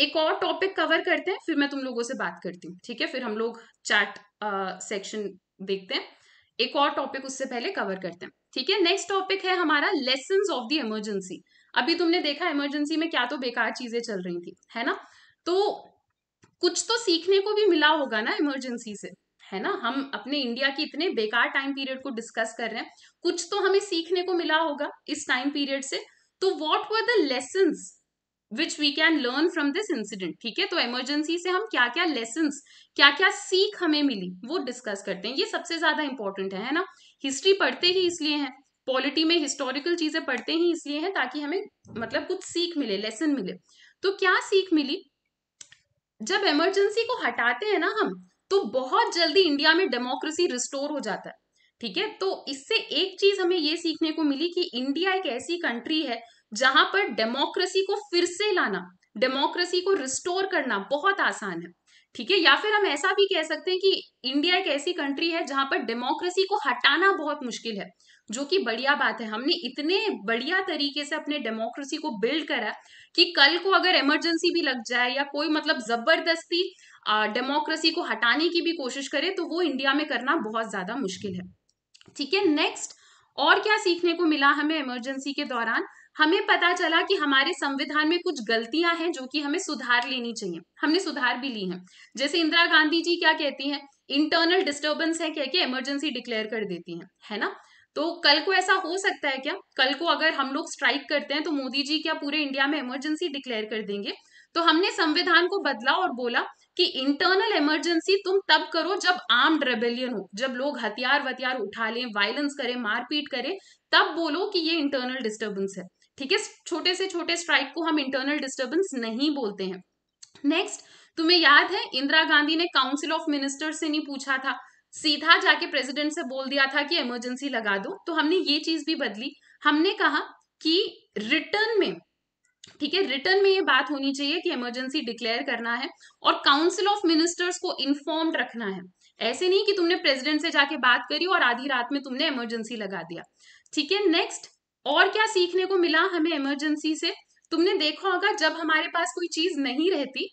एक और टॉपिक कवर करते हैं फिर मैं तुम लोगों से बात करती हूँ ठीक है फिर हम लोग चैट सेक्शन देखते हैं एक और टॉपिक उससे पहले कवर करते हैं ठीक है नेक्स्ट टॉपिक है हमारा लेसन ऑफ द इमरजेंसी अभी तुमने देखा इमरजेंसी में क्या तो बेकार चीजें चल रही थी है ना तो कुछ तो सीखने को भी मिला होगा ना इमरजेंसी से है ना हम अपने इंडिया के इतने बेकार टाइम पीरियड को डिस्कस कर रहे हैं कुछ तो हमें सीखने को मिला होगा इस टाइम पीरियड से तो what were the lessons which we can learn from this incident ठीक है तो इमरजेंसी से हम क्या क्या लेसन क्या क्या सीख हमें मिली वो डिस्कस करते हैं ये सबसे ज्यादा इंपॉर्टेंट है, है ना हिस्ट्री पढ़ते ही इसलिए है पॉलिटी में हिस्टोरिकल चीजें पढ़ते ही इसलिए हैं ताकि हमें मतलब कुछ सीख मिले लेसन मिले तो क्या सीख मिली जब इमरजेंसी को हटाते हैं ना हम तो बहुत जल्दी इंडिया में डेमोक्रेसी रिस्टोर हो जाता है ठीक है तो इससे एक चीज हमें ये सीखने को मिली कि इंडिया एक ऐसी कंट्री है जहां पर डेमोक्रेसी को फिर से लाना डेमोक्रेसी को रिस्टोर करना बहुत आसान है ठीक है या फिर हम ऐसा भी कह सकते हैं कि इंडिया एक ऐसी कंट्री है जहां पर डेमोक्रेसी को हटाना बहुत मुश्किल है जो कि बढ़िया बात है हमने इतने बढ़िया तरीके से अपने डेमोक्रेसी को बिल्ड करा कि कल को अगर इमरजेंसी भी लग जाए या कोई मतलब जबरदस्ती डेमोक्रेसी को हटाने की भी कोशिश करे तो वो इंडिया में करना बहुत ज्यादा मुश्किल है ठीक है नेक्स्ट और क्या सीखने को मिला हमें इमरजेंसी के दौरान हमें पता चला कि हमारे संविधान में कुछ गलतियां हैं जो कि हमें सुधार लेनी चाहिए हमने सुधार भी ली हैं जैसे इंदिरा गांधी जी क्या कहती हैं इंटरनल डिस्टर्बेंस है कह के इमरजेंसी डिक्लेयर कर देती हैं है ना तो कल को ऐसा हो सकता है क्या कल को अगर हम लोग स्ट्राइक करते हैं तो मोदी जी क्या पूरे इंडिया में इमरजेंसी डिक्लेयर कर देंगे तो हमने संविधान को बदला और बोला कि इंटरनल इमरजेंसी तुम तब करो जब आर्म्ड रेबेलियन हो जब लोग हथियार वथियार उठा लें वायलेंस करें मारपीट करें तब बोलो कि ये इंटरनल डिस्टर्बेंस है ठीक है छोटे से छोटे स्ट्राइक को हम इंटरनल डिस्टर्बेंस नहीं बोलते हैं नेक्स्ट तुम्हें याद है इंदिरा गांधी ने काउंसिल ऑफ मिनिस्टर से नहीं पूछा था सीधा जाके प्रेसिडेंट से बोल दिया था कि इमरजेंसी लगा दो तो हमने ये चीज भी बदली हमने कहा कि रिटर्न में ठीक है रिटर्न में ये बात होनी चाहिए कि इमरजेंसी डिक्लेयर करना है और काउंसिल ऑफ मिनिस्टर्स को इन्फॉर्म्ड रखना है ऐसे नहीं कि तुमने प्रेसिडेंट से जाके बात करी और आधी रात में तुमने इमरजेंसी लगा दिया ठीक है नेक्स्ट और क्या सीखने को मिला हमें इमरजेंसी से तुमने देखा होगा जब हमारे पास कोई चीज नहीं रहती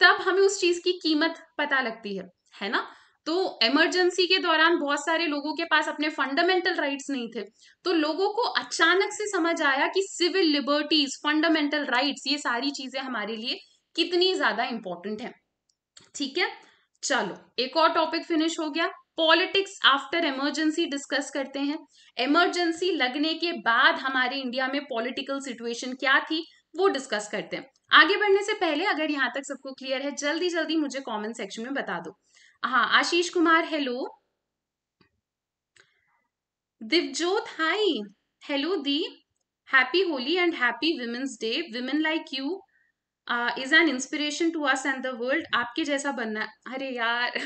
तब हमें उस चीज की कीमत पता लगती है है ना तो इमरजेंसी के दौरान बहुत सारे लोगों के पास अपने फंडामेंटल राइट्स नहीं थे तो लोगों को अचानक से समझ आया कि सिविल लिबर्टीज फंडामेंटल राइट्स ये सारी चीजें हमारे लिए कितनी ज्यादा इंपॉर्टेंट है ठीक है चलो एक और टॉपिक फिनिश हो गया पॉलिटिक्स आफ्टर इमरजेंसी डिस्कस करते हैं इमरजेंसी लगने के बाद हमारे इंडिया में पॉलिटिकल सिचुएशन क्या थी वो डिस्कस करते हैं आगे बढ़ने से पहले अगर यहाँ तक सबको क्लियर है जल्दी जल्दी मुझे कमेंट सेक्शन में बता दो हाँ Ashish Kumar hello Divjot hi hello दी happy Holi and happy women's day women like you is an inspiration to us and the world आपके जैसा बनना अरे यार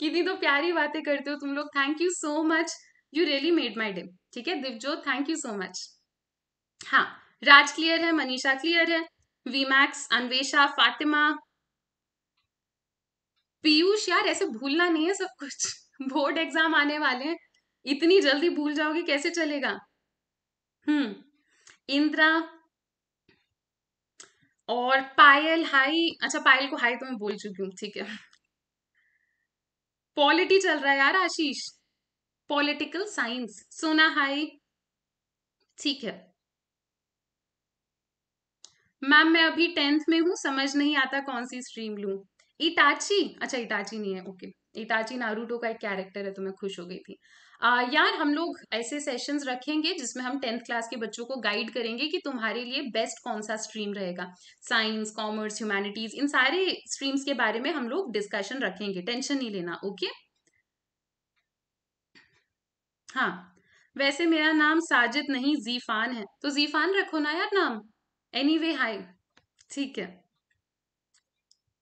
कितनी तो प्यारी बातें करते हो तुम लोग thank you so much you really made my day ठीक है Divjot thank you so much हाँ राज क्लियर है मनीषा क्लियर है वीमैक्स अन्वेशा फातिमा पीयूष यार ऐसे भूलना नहीं है सब कुछ बोर्ड एग्जाम आने वाले हैं इतनी जल्दी भूल जाओगे कैसे चलेगा हम्म इंद्रा और पायल हाई अच्छा पायल को हाई तो मैं बोल चुकी हूँ ठीक है पॉलिटी चल रहा है यार Ashish political science Sona hi ठीक है मैम मैं अभी टेंथ में हूं समझ नहीं आता कौन सी स्ट्रीम लू इटाची अच्छा इटाची नहीं है ओके okay. इताची नारूटो का एक कैरेक्टर है तो मैं खुश हो गई थी आ, यार हम लोग ऐसे सेशंस रखेंगे जिसमें हम टेंथ क्लास के बच्चों को गाइड करेंगे कि तुम्हारे लिए बेस्ट कौन सा स्ट्रीम रहेगा साइंस कॉमर्स ह्यूमैनिटीज इन सारे स्ट्रीम्स के बारे में हम लोग डिस्कशन रखेंगे टेंशन नहीं लेना ओके हाँ वैसे मेरा नाम साजिद नहीं जीफान है तो जीफान रखो ना यार नाम एनी वे हाई ठीक है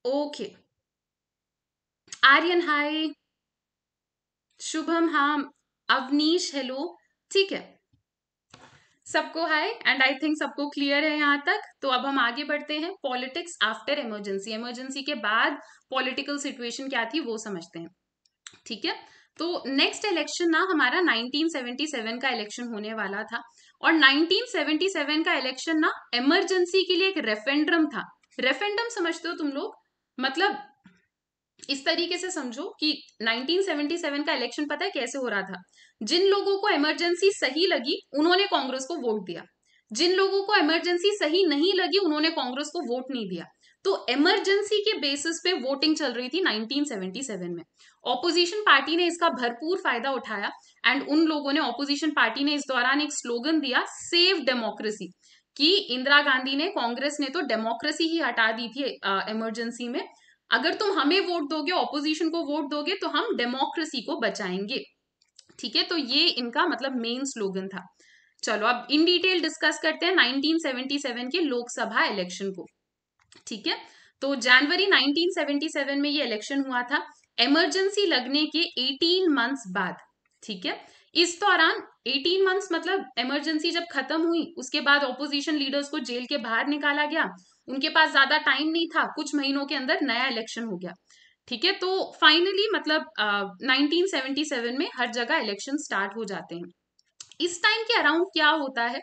okay okay. Aryan hi Shubham हा अवनीश हेलो ठीक है सबको हाय एंड आई थिंक सबको क्लियर है यहां तक तो अब हम आगे बढ़ते हैं पॉलिटिक्स आफ्टर इमरजेंसी इमरजेंसी के बाद पॉलिटिकल सिचुएशन क्या थी वो समझते हैं ठीक है तो नेक्स्ट इलेक्शन ना हमारा 1977 का इलेक्शन होने वाला था और 1977 का इलेक्शन ना इमरजेंसी के लिए एक रेफेंडम था रेफेंडम समझते हो तुम लोग मतलब इस तरीके से समझो कि 1977 का इलेक्शन पता है कैसे हो रहा था जिन लोगों को इमरजेंसी सही लगी उन्होंने कांग्रेस को वोट दिया जिन लोगों को इमरजेंसी सही नहीं लगी उन्होंने कांग्रेस को वोट नहीं दिया तो इमरजेंसी के बेसिस पे वोटिंग चल रही थी 1977 में ऑपोजिशन पार्टी ने इसका भरपूर फायदा उठाया एंड उन लोगों ने ऑपोजिशन पार्टी ने इस दौरान एक स्लोगन दिया सेव डेमोक्रेसी कि इंदिरा गांधी ने कांग्रेस ने तो डेमोक्रेसी ही हटा दी थी इमरजेंसी में अगर तुम हमें वोट दोगे ऑपोजिशन को वोट दोगे तो हम डेमोक्रेसी को बचाएंगे ठीक है तो ये इनका मतलब मेन स्लोगन था चलो अब इन डिटेल डिस्कस करते हैं 1977 के लोकसभा इलेक्शन को ठीक है तो जनवरी 1977 में ये इलेक्शन हुआ था इमरजेंसी लगने के 18 मंथ्स बाद ठीक है इस दौरान एटीन मंथ्स मतलब इमरजेंसी जब खत्म हुई उसके बाद ऑपोजिशन लीडर्स को जेल के बाहर निकाला गया उनके पास ज्यादा टाइम नहीं था कुछ महीनों के अंदर नया इलेक्शन हो गया ठीक है तो फाइनली मतलब नाइनटीन सेवेंटी सेवन में हर जगह इलेक्शन स्टार्ट हो जाते हैं इस टाइम के अराउंड क्या होता है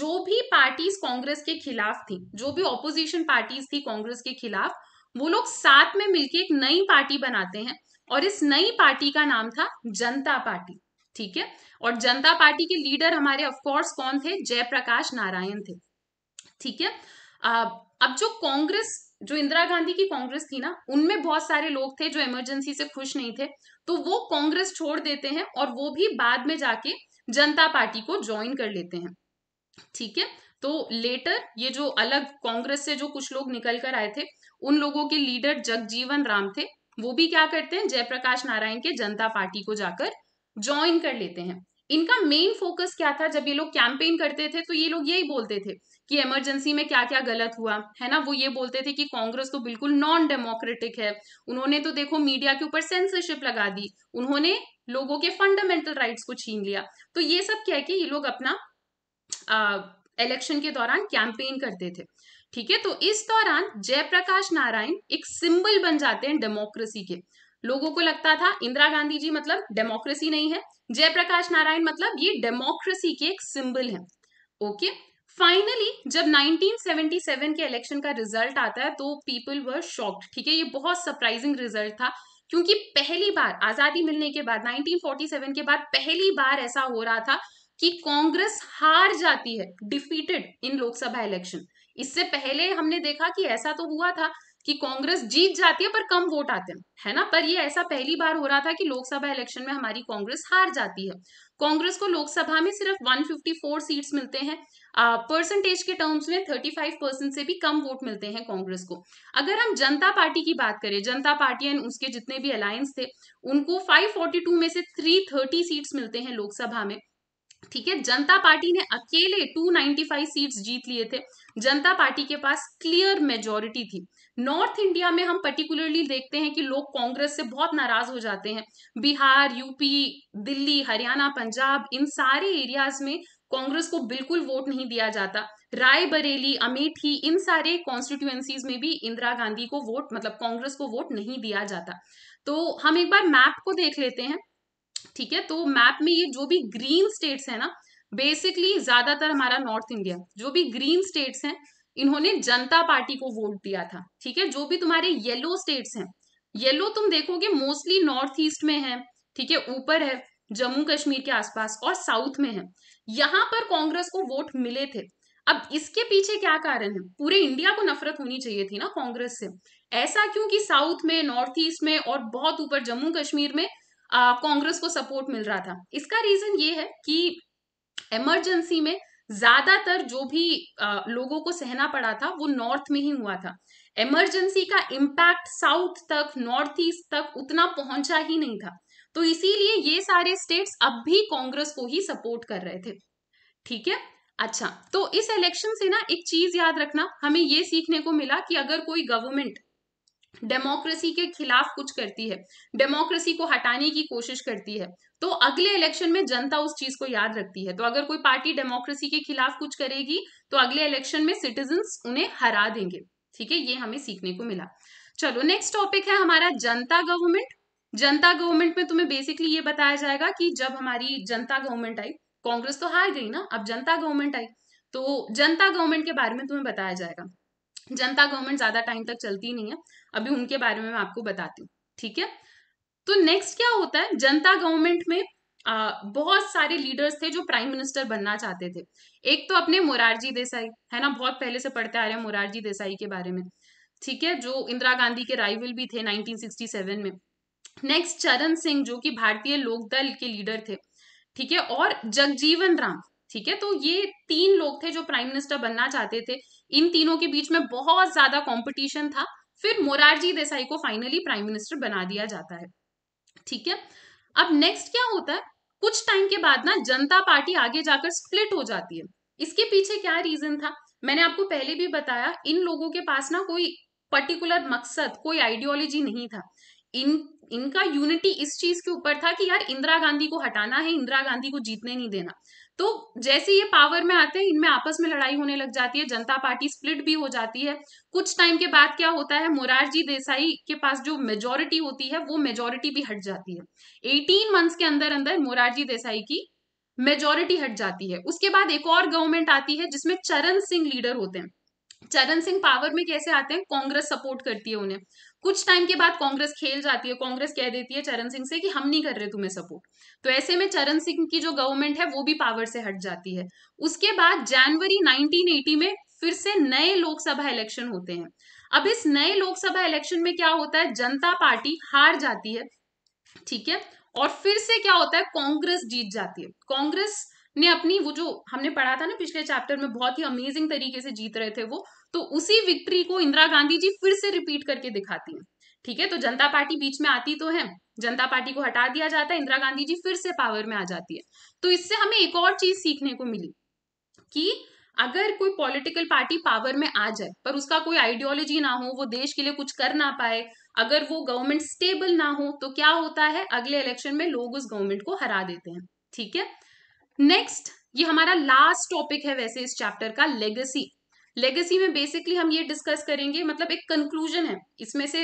जो भी पार्टीज कांग्रेस के खिलाफ थी जो भी ऑपोजिशन पार्टीज थी कांग्रेस के खिलाफ वो लोग साथ में मिलकर एक नई पार्टी बनाते हैं और इस नई पार्टी का नाम था जनता पार्टी ठीक है और जनता पार्टी के लीडर हमारे ऑफकोर्स कौन थे जयप्रकाश नारायण थे ठीक है अब जो कांग्रेस जो इंदिरा गांधी की कांग्रेस थी ना उनमें बहुत सारे लोग थे जो इमरजेंसी से खुश नहीं थे तो वो कांग्रेस छोड़ देते हैं और वो भी बाद में जाके जनता पार्टी को ज्वाइन कर लेते हैं ठीक है तो लेटर ये जो अलग कांग्रेस से जो कुछ लोग निकल कर आए थे उन लोगों के लीडर जगजीवन राम थे वो भी क्या करते हैं जयप्रकाश नारायण के जनता पार्टी को जाकर ज्वाइन कर लेते हैं इनका मेन फोकस क्या था जब ये लोग कैंपेन करते थे तो ये लोग यही बोलते थे कि इमरजेंसी में क्या क्या गलत हुआ है ना वो ये बोलते थे कि कांग्रेस तो बिल्कुल नॉन डेमोक्रेटिक है उन्होंने तो देखो मीडिया के ऊपर सेंसरशिप लगा दी उन्होंने लोगों के फंडामेंटल राइट्स को छीन लिया तो ये सब क्या है कि ये लोग अपना इलेक्शन के दौरान कैंपेन करते थे ठीक है तो इस दौरान जयप्रकाश नारायण एक सिंबल बन जाते हैं डेमोक्रेसी के लोगों को लगता था इंदिरा गांधी जी मतलब डेमोक्रेसी नहीं है जयप्रकाश नारायण मतलब ये डेमोक्रेसी के एक सिंबल है ओके okay? फाइनली जब 1977 के इलेक्शन का रिजल्ट आता है तो पीपल वर शॉक्ड ठीक है ये बहुत सरप्राइजिंग रिजल्ट था क्योंकि पहली बार आजादी मिलने के बाद 1947 के बाद पहली बार ऐसा हो रहा था कि कांग्रेस हार जाती है डिफीटेड इन लोकसभा इलेक्शन इससे पहले हमने देखा कि ऐसा तो हुआ था कि कांग्रेस जीत जाती है पर कम वोट आते हैं है ना पर ये ऐसा पहली बार हो रहा था कि लोकसभा इलेक्शन में हमारी कांग्रेस हार जाती है कांग्रेस को लोकसभा में सिर्फ 154 सीट्स मिलते हैं परसेंटेज के टर्म्स में 35 परसेंट से भी कम वोट मिलते हैं कांग्रेस को अगर हम जनता पार्टी की बात करें जनता पार्टी एंड उसके जितने भी अलायंस थे उनको फाइव में से थ्री सीट्स मिलते हैं लोकसभा में ठीक है जनता पार्टी ने अकेले 295 सीट्स जीत लिए थे जनता पार्टी के पास क्लियर मेजोरिटी थी नॉर्थ इंडिया में हम पर्टिकुलरली देखते हैं कि लोग कांग्रेस से बहुत नाराज हो जाते हैं बिहार यूपी दिल्ली हरियाणा पंजाब इन सारे एरियाज में कांग्रेस को बिल्कुल वोट नहीं दिया जाता रायबरेली अमेठी इन सारे कॉन्स्टिट्यूएंसीज में भी इंदिरा गांधी को वोट मतलब कांग्रेस को वोट नहीं दिया जाता तो हम एक बार मैप को देख लेते हैं ठीक है तो मैप में ये जो भी ग्रीन स्टेट्स है ना बेसिकली ज्यादातर हमारा नॉर्थ इंडिया जो भी ग्रीन स्टेट्स हैं इन्होंने जनता पार्टी को वोट दिया था ठीक है जो भी तुम्हारे येलो स्टेट्स हैं येलो तुम देखोगे मोस्टली नॉर्थ ईस्ट में है ठीक है ऊपर है जम्मू कश्मीर के आसपास और साउथ में है यहां पर कांग्रेस को वोट मिले थे अब इसके पीछे क्या कारण है पूरे इंडिया को नफरत होनी चाहिए थी ना कांग्रेस से ऐसा क्यों कि साउथ में नॉर्थ ईस्ट में और बहुत ऊपर जम्मू कश्मीर में कांग्रेस को सपोर्ट मिल रहा था इसका रीजन ये है कि इमरजेंसी में ज्यादातर जो भी आ, लोगों को सहना पड़ा था वो नॉर्थ में ही हुआ था इमरजेंसी का इम्पैक्ट साउथ तक नॉर्थ ईस्ट तक उतना पहुंचा ही नहीं था तो इसीलिए ये सारे स्टेट्स अब भी कांग्रेस को ही सपोर्ट कर रहे थे ठीक है अच्छा तो इस इलेक्शन से ना एक चीज याद रखना हमें ये सीखने को मिला कि अगर कोई गवर्नमेंट डेमोक्रेसी के खिलाफ कुछ करती है डेमोक्रेसी को हटाने की कोशिश करती है तो अगले इलेक्शन में जनता उस चीज को याद रखती है तो अगर कोई पार्टी डेमोक्रेसी के खिलाफ कुछ करेगी तो अगले इलेक्शन में सिटीजन उन्हें हरा देंगे ठीक है ये हमें सीखने को मिला चलो नेक्स्ट टॉपिक है हमारा जनता गवर्नमेंट जनता गवर्नमेंट में तुम्हें बेसिकली ये बताया जाएगा कि जब हमारी जनता गवर्नमेंट आई कांग्रेस तो हार गई ना अब जनता गवर्नमेंट आई तो जनता गवर्नमेंट के बारे में तुम्हें बताया जाएगा जनता गवर्नमेंट ज्यादा टाइम तक चलती नहीं है अभी उनके बारे में मैं आपको बताती हूँ ठीक है तो नेक्स्ट क्या होता है जनता गवर्नमेंट में आ, बहुत सारे लीडर्स थे जो प्राइम मिनिस्टर बनना चाहते थे एक तो अपने मोरारजी देसाई है ना बहुत पहले से पढ़ते आ रहे हैं मोरारजी देसाई के बारे में ठीक है जो इंदिरा गांधी के राइवल भी थे 1967 में नेक्स्ट चरण सिंह जो कि भारतीय लोकदल के लीडर थे ठीक है और जगजीवन राम ठीक है तो ये तीन लोग थे जो प्राइम मिनिस्टर बनना चाहते थे इन तीनों के बीच में बहुत ज्यादा कॉम्पिटिशन था फिर मोरारजी देसाई को फाइनली प्राइम मिनिस्टर बना दिया जाता है ठीक है अब नेक्स्ट क्या होता है कुछ टाइम के बाद ना जनता पार्टी आगे जाकर स्प्लिट हो जाती है इसके पीछे क्या रीजन था मैंने आपको पहले भी बताया इन लोगों के पास ना कोई पर्टिकुलर मकसद कोई आइडियोलॉजी नहीं था इन इनका यूनिटी इस चीज के ऊपर था कि यार इंदिरा गांधी को हटाना है इंदिरा गांधी को जीतने नहीं देना तो जैसे ये पावर में आते हैं इनमें आपस में लड़ाई होने लग जाती है जनता पार्टी स्प्लिट भी हो जाती है कुछ टाइम के बाद क्या होता है मोरारजी देसाई के पास जो मेजोरिटी होती है वो मेजोरिटी भी हट जाती है 18 मंथ्स के अंदर अंदर मोरारजी देसाई की मेजोरिटी हट जाती है उसके बाद एक और गवर्नमेंट आती है जिसमें चरण सिंह लीडर होते हैं चरण सिंह पावर में कैसे आते हैं कांग्रेस सपोर्ट करती है उन्हें कुछ टाइम के बाद कांग्रेस खेल जाती है कांग्रेस कह देती है चरण सिंह से कि हम नहीं कर रहे तुम्हें सपोर्ट तो ऐसे में चरण सिंह की जो गवर्नमेंट है वो भी पावर से हट जाती है उसके बाद जनवरी 1980 में फिर से नए लोकसभा इलेक्शन होते हैं अब इस नए लोकसभा इलेक्शन में क्या होता है जनता पार्टी हार जाती है ठीक है और फिर से क्या होता है कांग्रेस जीत जाती है कांग्रेस ने अपनी वो जो हमने पढ़ा था ना पिछले चैप्टर में बहुत ही अमेजिंग तरीके से जीत रहे थे वो तो उसी विक्ट्री को इंदिरा गांधी जी फिर से रिपीट करके दिखाती हैं ठीक है तो जनता पार्टी बीच में आती तो है जनता पार्टी को हटा दिया जाता है इंदिरा गांधी जी फिर से पावर में आ जाती है तो इससे हमें एक और चीज सीखने को मिली कि अगर कोई पॉलिटिकल पार्टी पावर में आ जाए पर उसका कोई आइडियोलॉजी ना हो वो देश के लिए कुछ कर ना पाए अगर वो गवर्नमेंट स्टेबल ना हो तो क्या होता है अगले इलेक्शन में लोग उस गवर्नमेंट को हरा देते हैं ठीक है नेक्स्ट ये हमारा लास्ट टॉपिक है वैसे इस चैप्टर का लेगेसी लेगेसी में बेसिकली हम ये डिस्कस करेंगे मतलब एक कंक्लूजन है इसमें से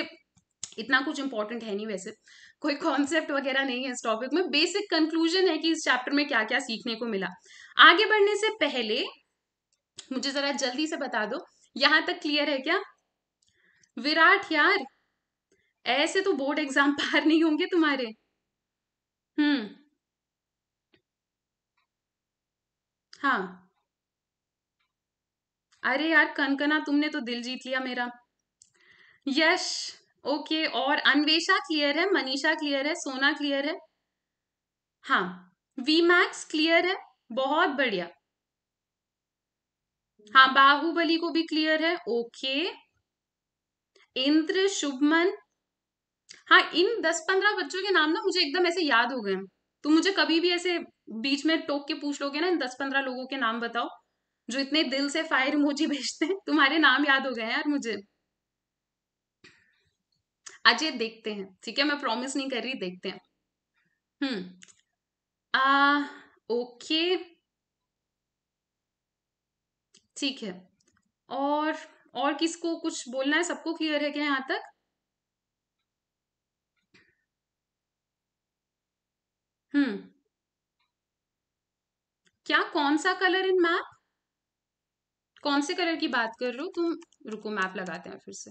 इतना कुछ इंपॉर्टेंट है नहीं वैसे कोई कॉन्सेप्ट वगैरह नहीं है इस टॉपिक में बेसिक कंक्लूजन है कि इस चैप्टर में क्या क्या सीखने को मिला आगे बढ़ने से पहले मुझे जरा जल्दी से बता दो यहां तक क्लियर है क्या विराट यार ऐसे तो बोर्ड एग्जाम पार नहीं होंगे तुम्हारे हम्म हाँ अरे यार कनकना तुमने तो दिल जीत लिया मेरा यश ओके और अन्वेषा क्लियर है मनीषा क्लियर है सोना क्लियर है हाँ वी मैक्स क्लियर है बहुत बढ़िया हाँ बाहुबली को भी क्लियर है ओके इंद्र शुभमन हाँ इन दस पंद्रह बच्चों के नाम ना मुझे एकदम ऐसे याद हो गए तुम तो मुझे कभी भी ऐसे बीच में टोक के पूछ लोगे ना इन दस पंद्रह लोगों के नाम बताओ जो इतने दिल से फायर इमोजी भेजते हैं तुम्हारे नाम याद हो गए यार मुझे अजय देखते हैं ठीक है मैं प्रॉमिस नहीं कर रही देखते हैं हम्म ओके ठीक है और और किसको कुछ बोलना है सबको क्लियर है क्या यहां तक हम्म क्या कौन सा कलर इन मैप कौन से कलर की बात कर रहे हो तुम रुको मैप लगाते हैं फिर से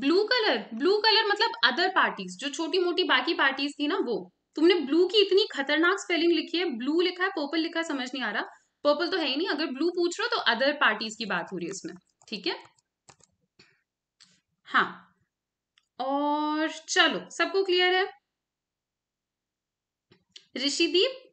ब्लू कलर ब्लू कलर मतलब अदर पार्टीज जो छोटी मोटी बाकी पार्टीज थी ना वो तुमने ब्लू की इतनी खतरनाक स्पेलिंग लिखी है ब्लू लिखा है पर्पल लिखा है समझ नहीं आ रहा पर्पल तो है ही नहीं अगर ब्लू पूछ रहे हो तो अदर पार्टीज की बात हो रही है इसमें ठीक है हाँ और चलो सबको क्लियर है ऋषिदीप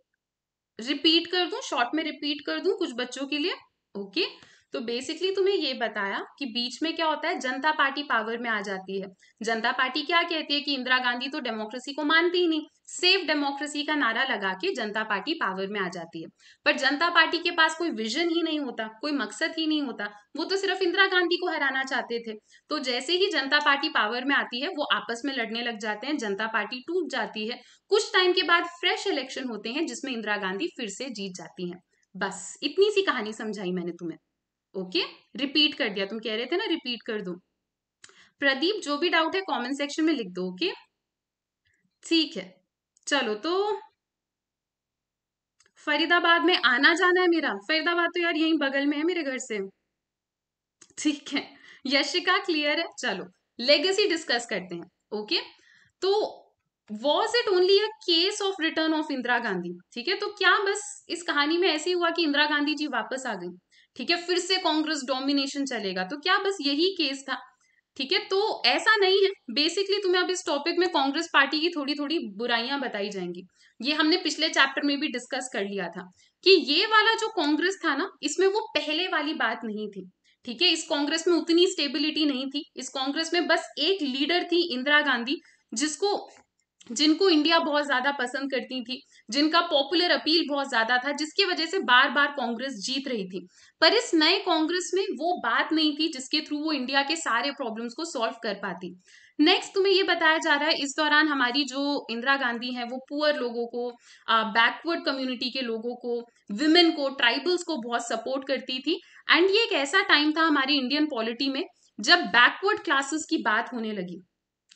रिपीट कर दूं शॉर्ट में रिपीट कर दूं कुछ बच्चों के लिए ओके तो बेसिकली तुम्हें ये बताया कि बीच में क्या होता है जनता पार्टी पावर में आ जाती है जनता पार्टी क्या कहती है कि इंदिरा गांधी तो डेमोक्रेसी को मानती ही नहीं सेव डेमोक्रेसी का नारा लगा के जनता पार्टी पावर में आ जाती है पर जनता पार्टी के पास कोई विजन ही नहीं होता कोई मकसद ही नहीं होता वो तो सिर्फ इंदिरा गांधी को हराना चाहते थे तो जैसे ही जनता पार्टी पावर में आती है वो आपस में लड़ने लग जाते हैं जनता पार्टी टूट जाती है कुछ टाइम के बाद फ्रेश इलेक्शन होते हैं जिसमें इंदिरा गांधी फिर से जीत जाती है बस इतनी सी कहानी समझाई मैंने तुम्हें ओके रिपीट कर दिया तुम कह रहे थे ना रिपीट कर दो प्रदीप जो भी डाउट है कॉमेंट सेक्शन में लिख दो ओके ठीक है चलो तो फरीदाबाद में आना जाना है मेरा फरीदाबाद तो यार यहीं बगल में है मेरे घर से ठीक है यशिका क्लियर है चलो लेगेसी डिस्कस करते हैं ओके तो was it only a case of return of Indira Gandhi ठीक है तो क्या बस इस कहानी में ऐसे हुआ कि इंदिरा गांधी जी वापस आ गई ठीक है फिर से कांग्रेस डोमिनेशन चलेगा तो क्या बस यही केस था ठीक है तो ऐसा नहीं है बेसिकली तुम्हें अब इस टॉपिक में कांग्रेस पार्टी की थोड़ी थोड़ी बुराइयां बताई जाएंगी ये हमने पिछले चैप्टर में भी डिस्कस कर लिया था कि ये वाला जो कांग्रेस था ना इसमें वो पहले वाली बात नहीं थी ठीक है इस कांग्रेस में उतनी स्टेबिलिटी नहीं थी इस कांग्रेस में बस एक लीडर थी इंदिरा गांधी जिसको जिनको इंडिया बहुत ज्यादा पसंद करती थी जिनका पॉपुलर अपील बहुत ज्यादा था जिसकी वजह से बार बार कांग्रेस जीत रही थी पर इस नए कांग्रेस में वो बात नहीं थी जिसके थ्रू वो इंडिया के सारे प्रॉब्लम्स को सॉल्व कर पाती नेक्स्ट तुम्हें ये बताया जा रहा है इस दौरान हमारी जो इंदिरा गांधी है वो पुअर लोगों को बैकवर्ड कम्युनिटी के लोगों को विमेन को ट्राइबल्स को बहुत सपोर्ट करती थी एंड ये एक ऐसा टाइम था हमारी इंडियन पॉलिटी में जब बैकवर्ड क्लासेस की बात होने लगी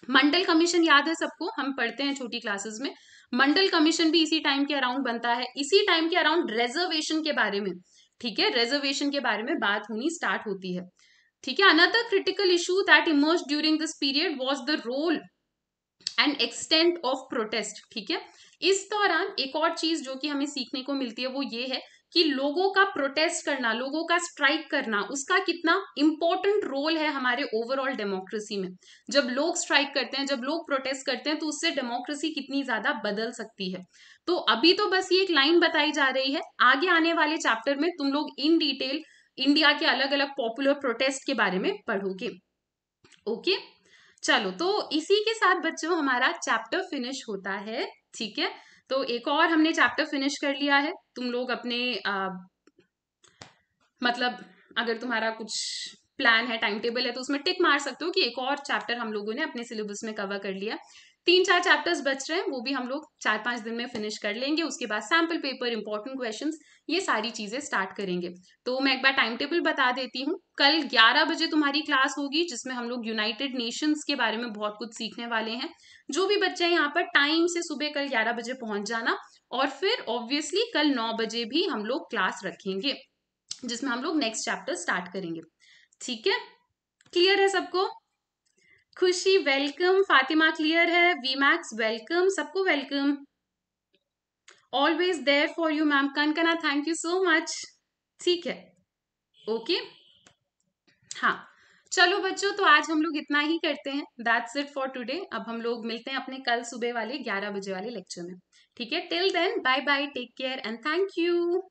मंडल कमीशन याद है सबको हम पढ़ते हैं छोटी क्लासेस में मंडल कमीशन भी इसी टाइम के अराउंड बनता है इसी टाइम के अराउंड रिजर्वेशन के बारे में ठीक है रिजर्वेशन के बारे में बात होनी स्टार्ट होती है ठीक है another critical issue that emerge during this period was the role and extent of protest ठीक है इस दौरान एक और चीज जो कि हमें सीखने को मिलती है वो ये है कि लोगों का प्रोटेस्ट करना लोगों का स्ट्राइक करना उसका कितना इंपॉर्टेंट रोल है हमारे ओवरऑल डेमोक्रेसी में जब लोग स्ट्राइक करते हैं जब लोग प्रोटेस्ट करते हैं तो उससे डेमोक्रेसी कितनी ज्यादा बदल सकती है तो अभी तो बस ये एक लाइन बताई जा रही है आगे आने वाले चैप्टर में तुम लोग इन डिटेल इंडिया के अलग अलग पॉपुलर प्रोटेस्ट के बारे में पढ़ोगे ओके चलो तो इसी के साथ बच्चों हमारा चैप्टर फिनिश होता है ठीक है तो एक और हमने चैप्टर फिनिश कर लिया है तुम लोग अपने आ, मतलब अगर तुम्हारा कुछ प्लान है टाइम टेबल है तो उसमें टिक मार सकते हो कि एक और चैप्टर हम लोगों ने अपने सिलेबस में कवर कर लिया तीन चार चैप्टर्स बच रहे हैं वो भी हम लोग चार पांच दिन में फिनिश कर लेंगे उसके बाद सैम्पल पेपर इंपॉर्टेंट क्वेश्चंस ये सारी चीज़ें स्टार्ट करेंगे तो मैं एक बार टाइम टेबल बता देती हूँ कल 11 बजे तुम्हारी क्लास होगी जिसमें हम लोग यूनाइटेड नेशंस के बारे में बहुत कुछ सीखने वाले हैं जो भी बच्चे हैं यहाँ पर टाइम से सुबह कल 11 बजे पहुंच जाना और फिर ऑब्वियसली कल 9 बजे भी हम लोग क्लास रखेंगे जिसमें हम लोग नेक्स्ट चैप्टर स्टार्ट करेंगे ठीक है क्लियर है सबको खुशी वेलकम फातिमा क्लियर है वीमैक्स वेलकम सबको welcome always there for you ma'am कनकना थैंक यू सो मच ठीक है ओके okay? हाँ चलो बच्चों तो आज हम लोग इतना ही करते हैं दैट्स इट फॉर टुडे अब हम लोग मिलते हैं अपने कल सुबह वाले 11 बजे वाले लेक्चर में ठीक है till then bye bye take care and thank you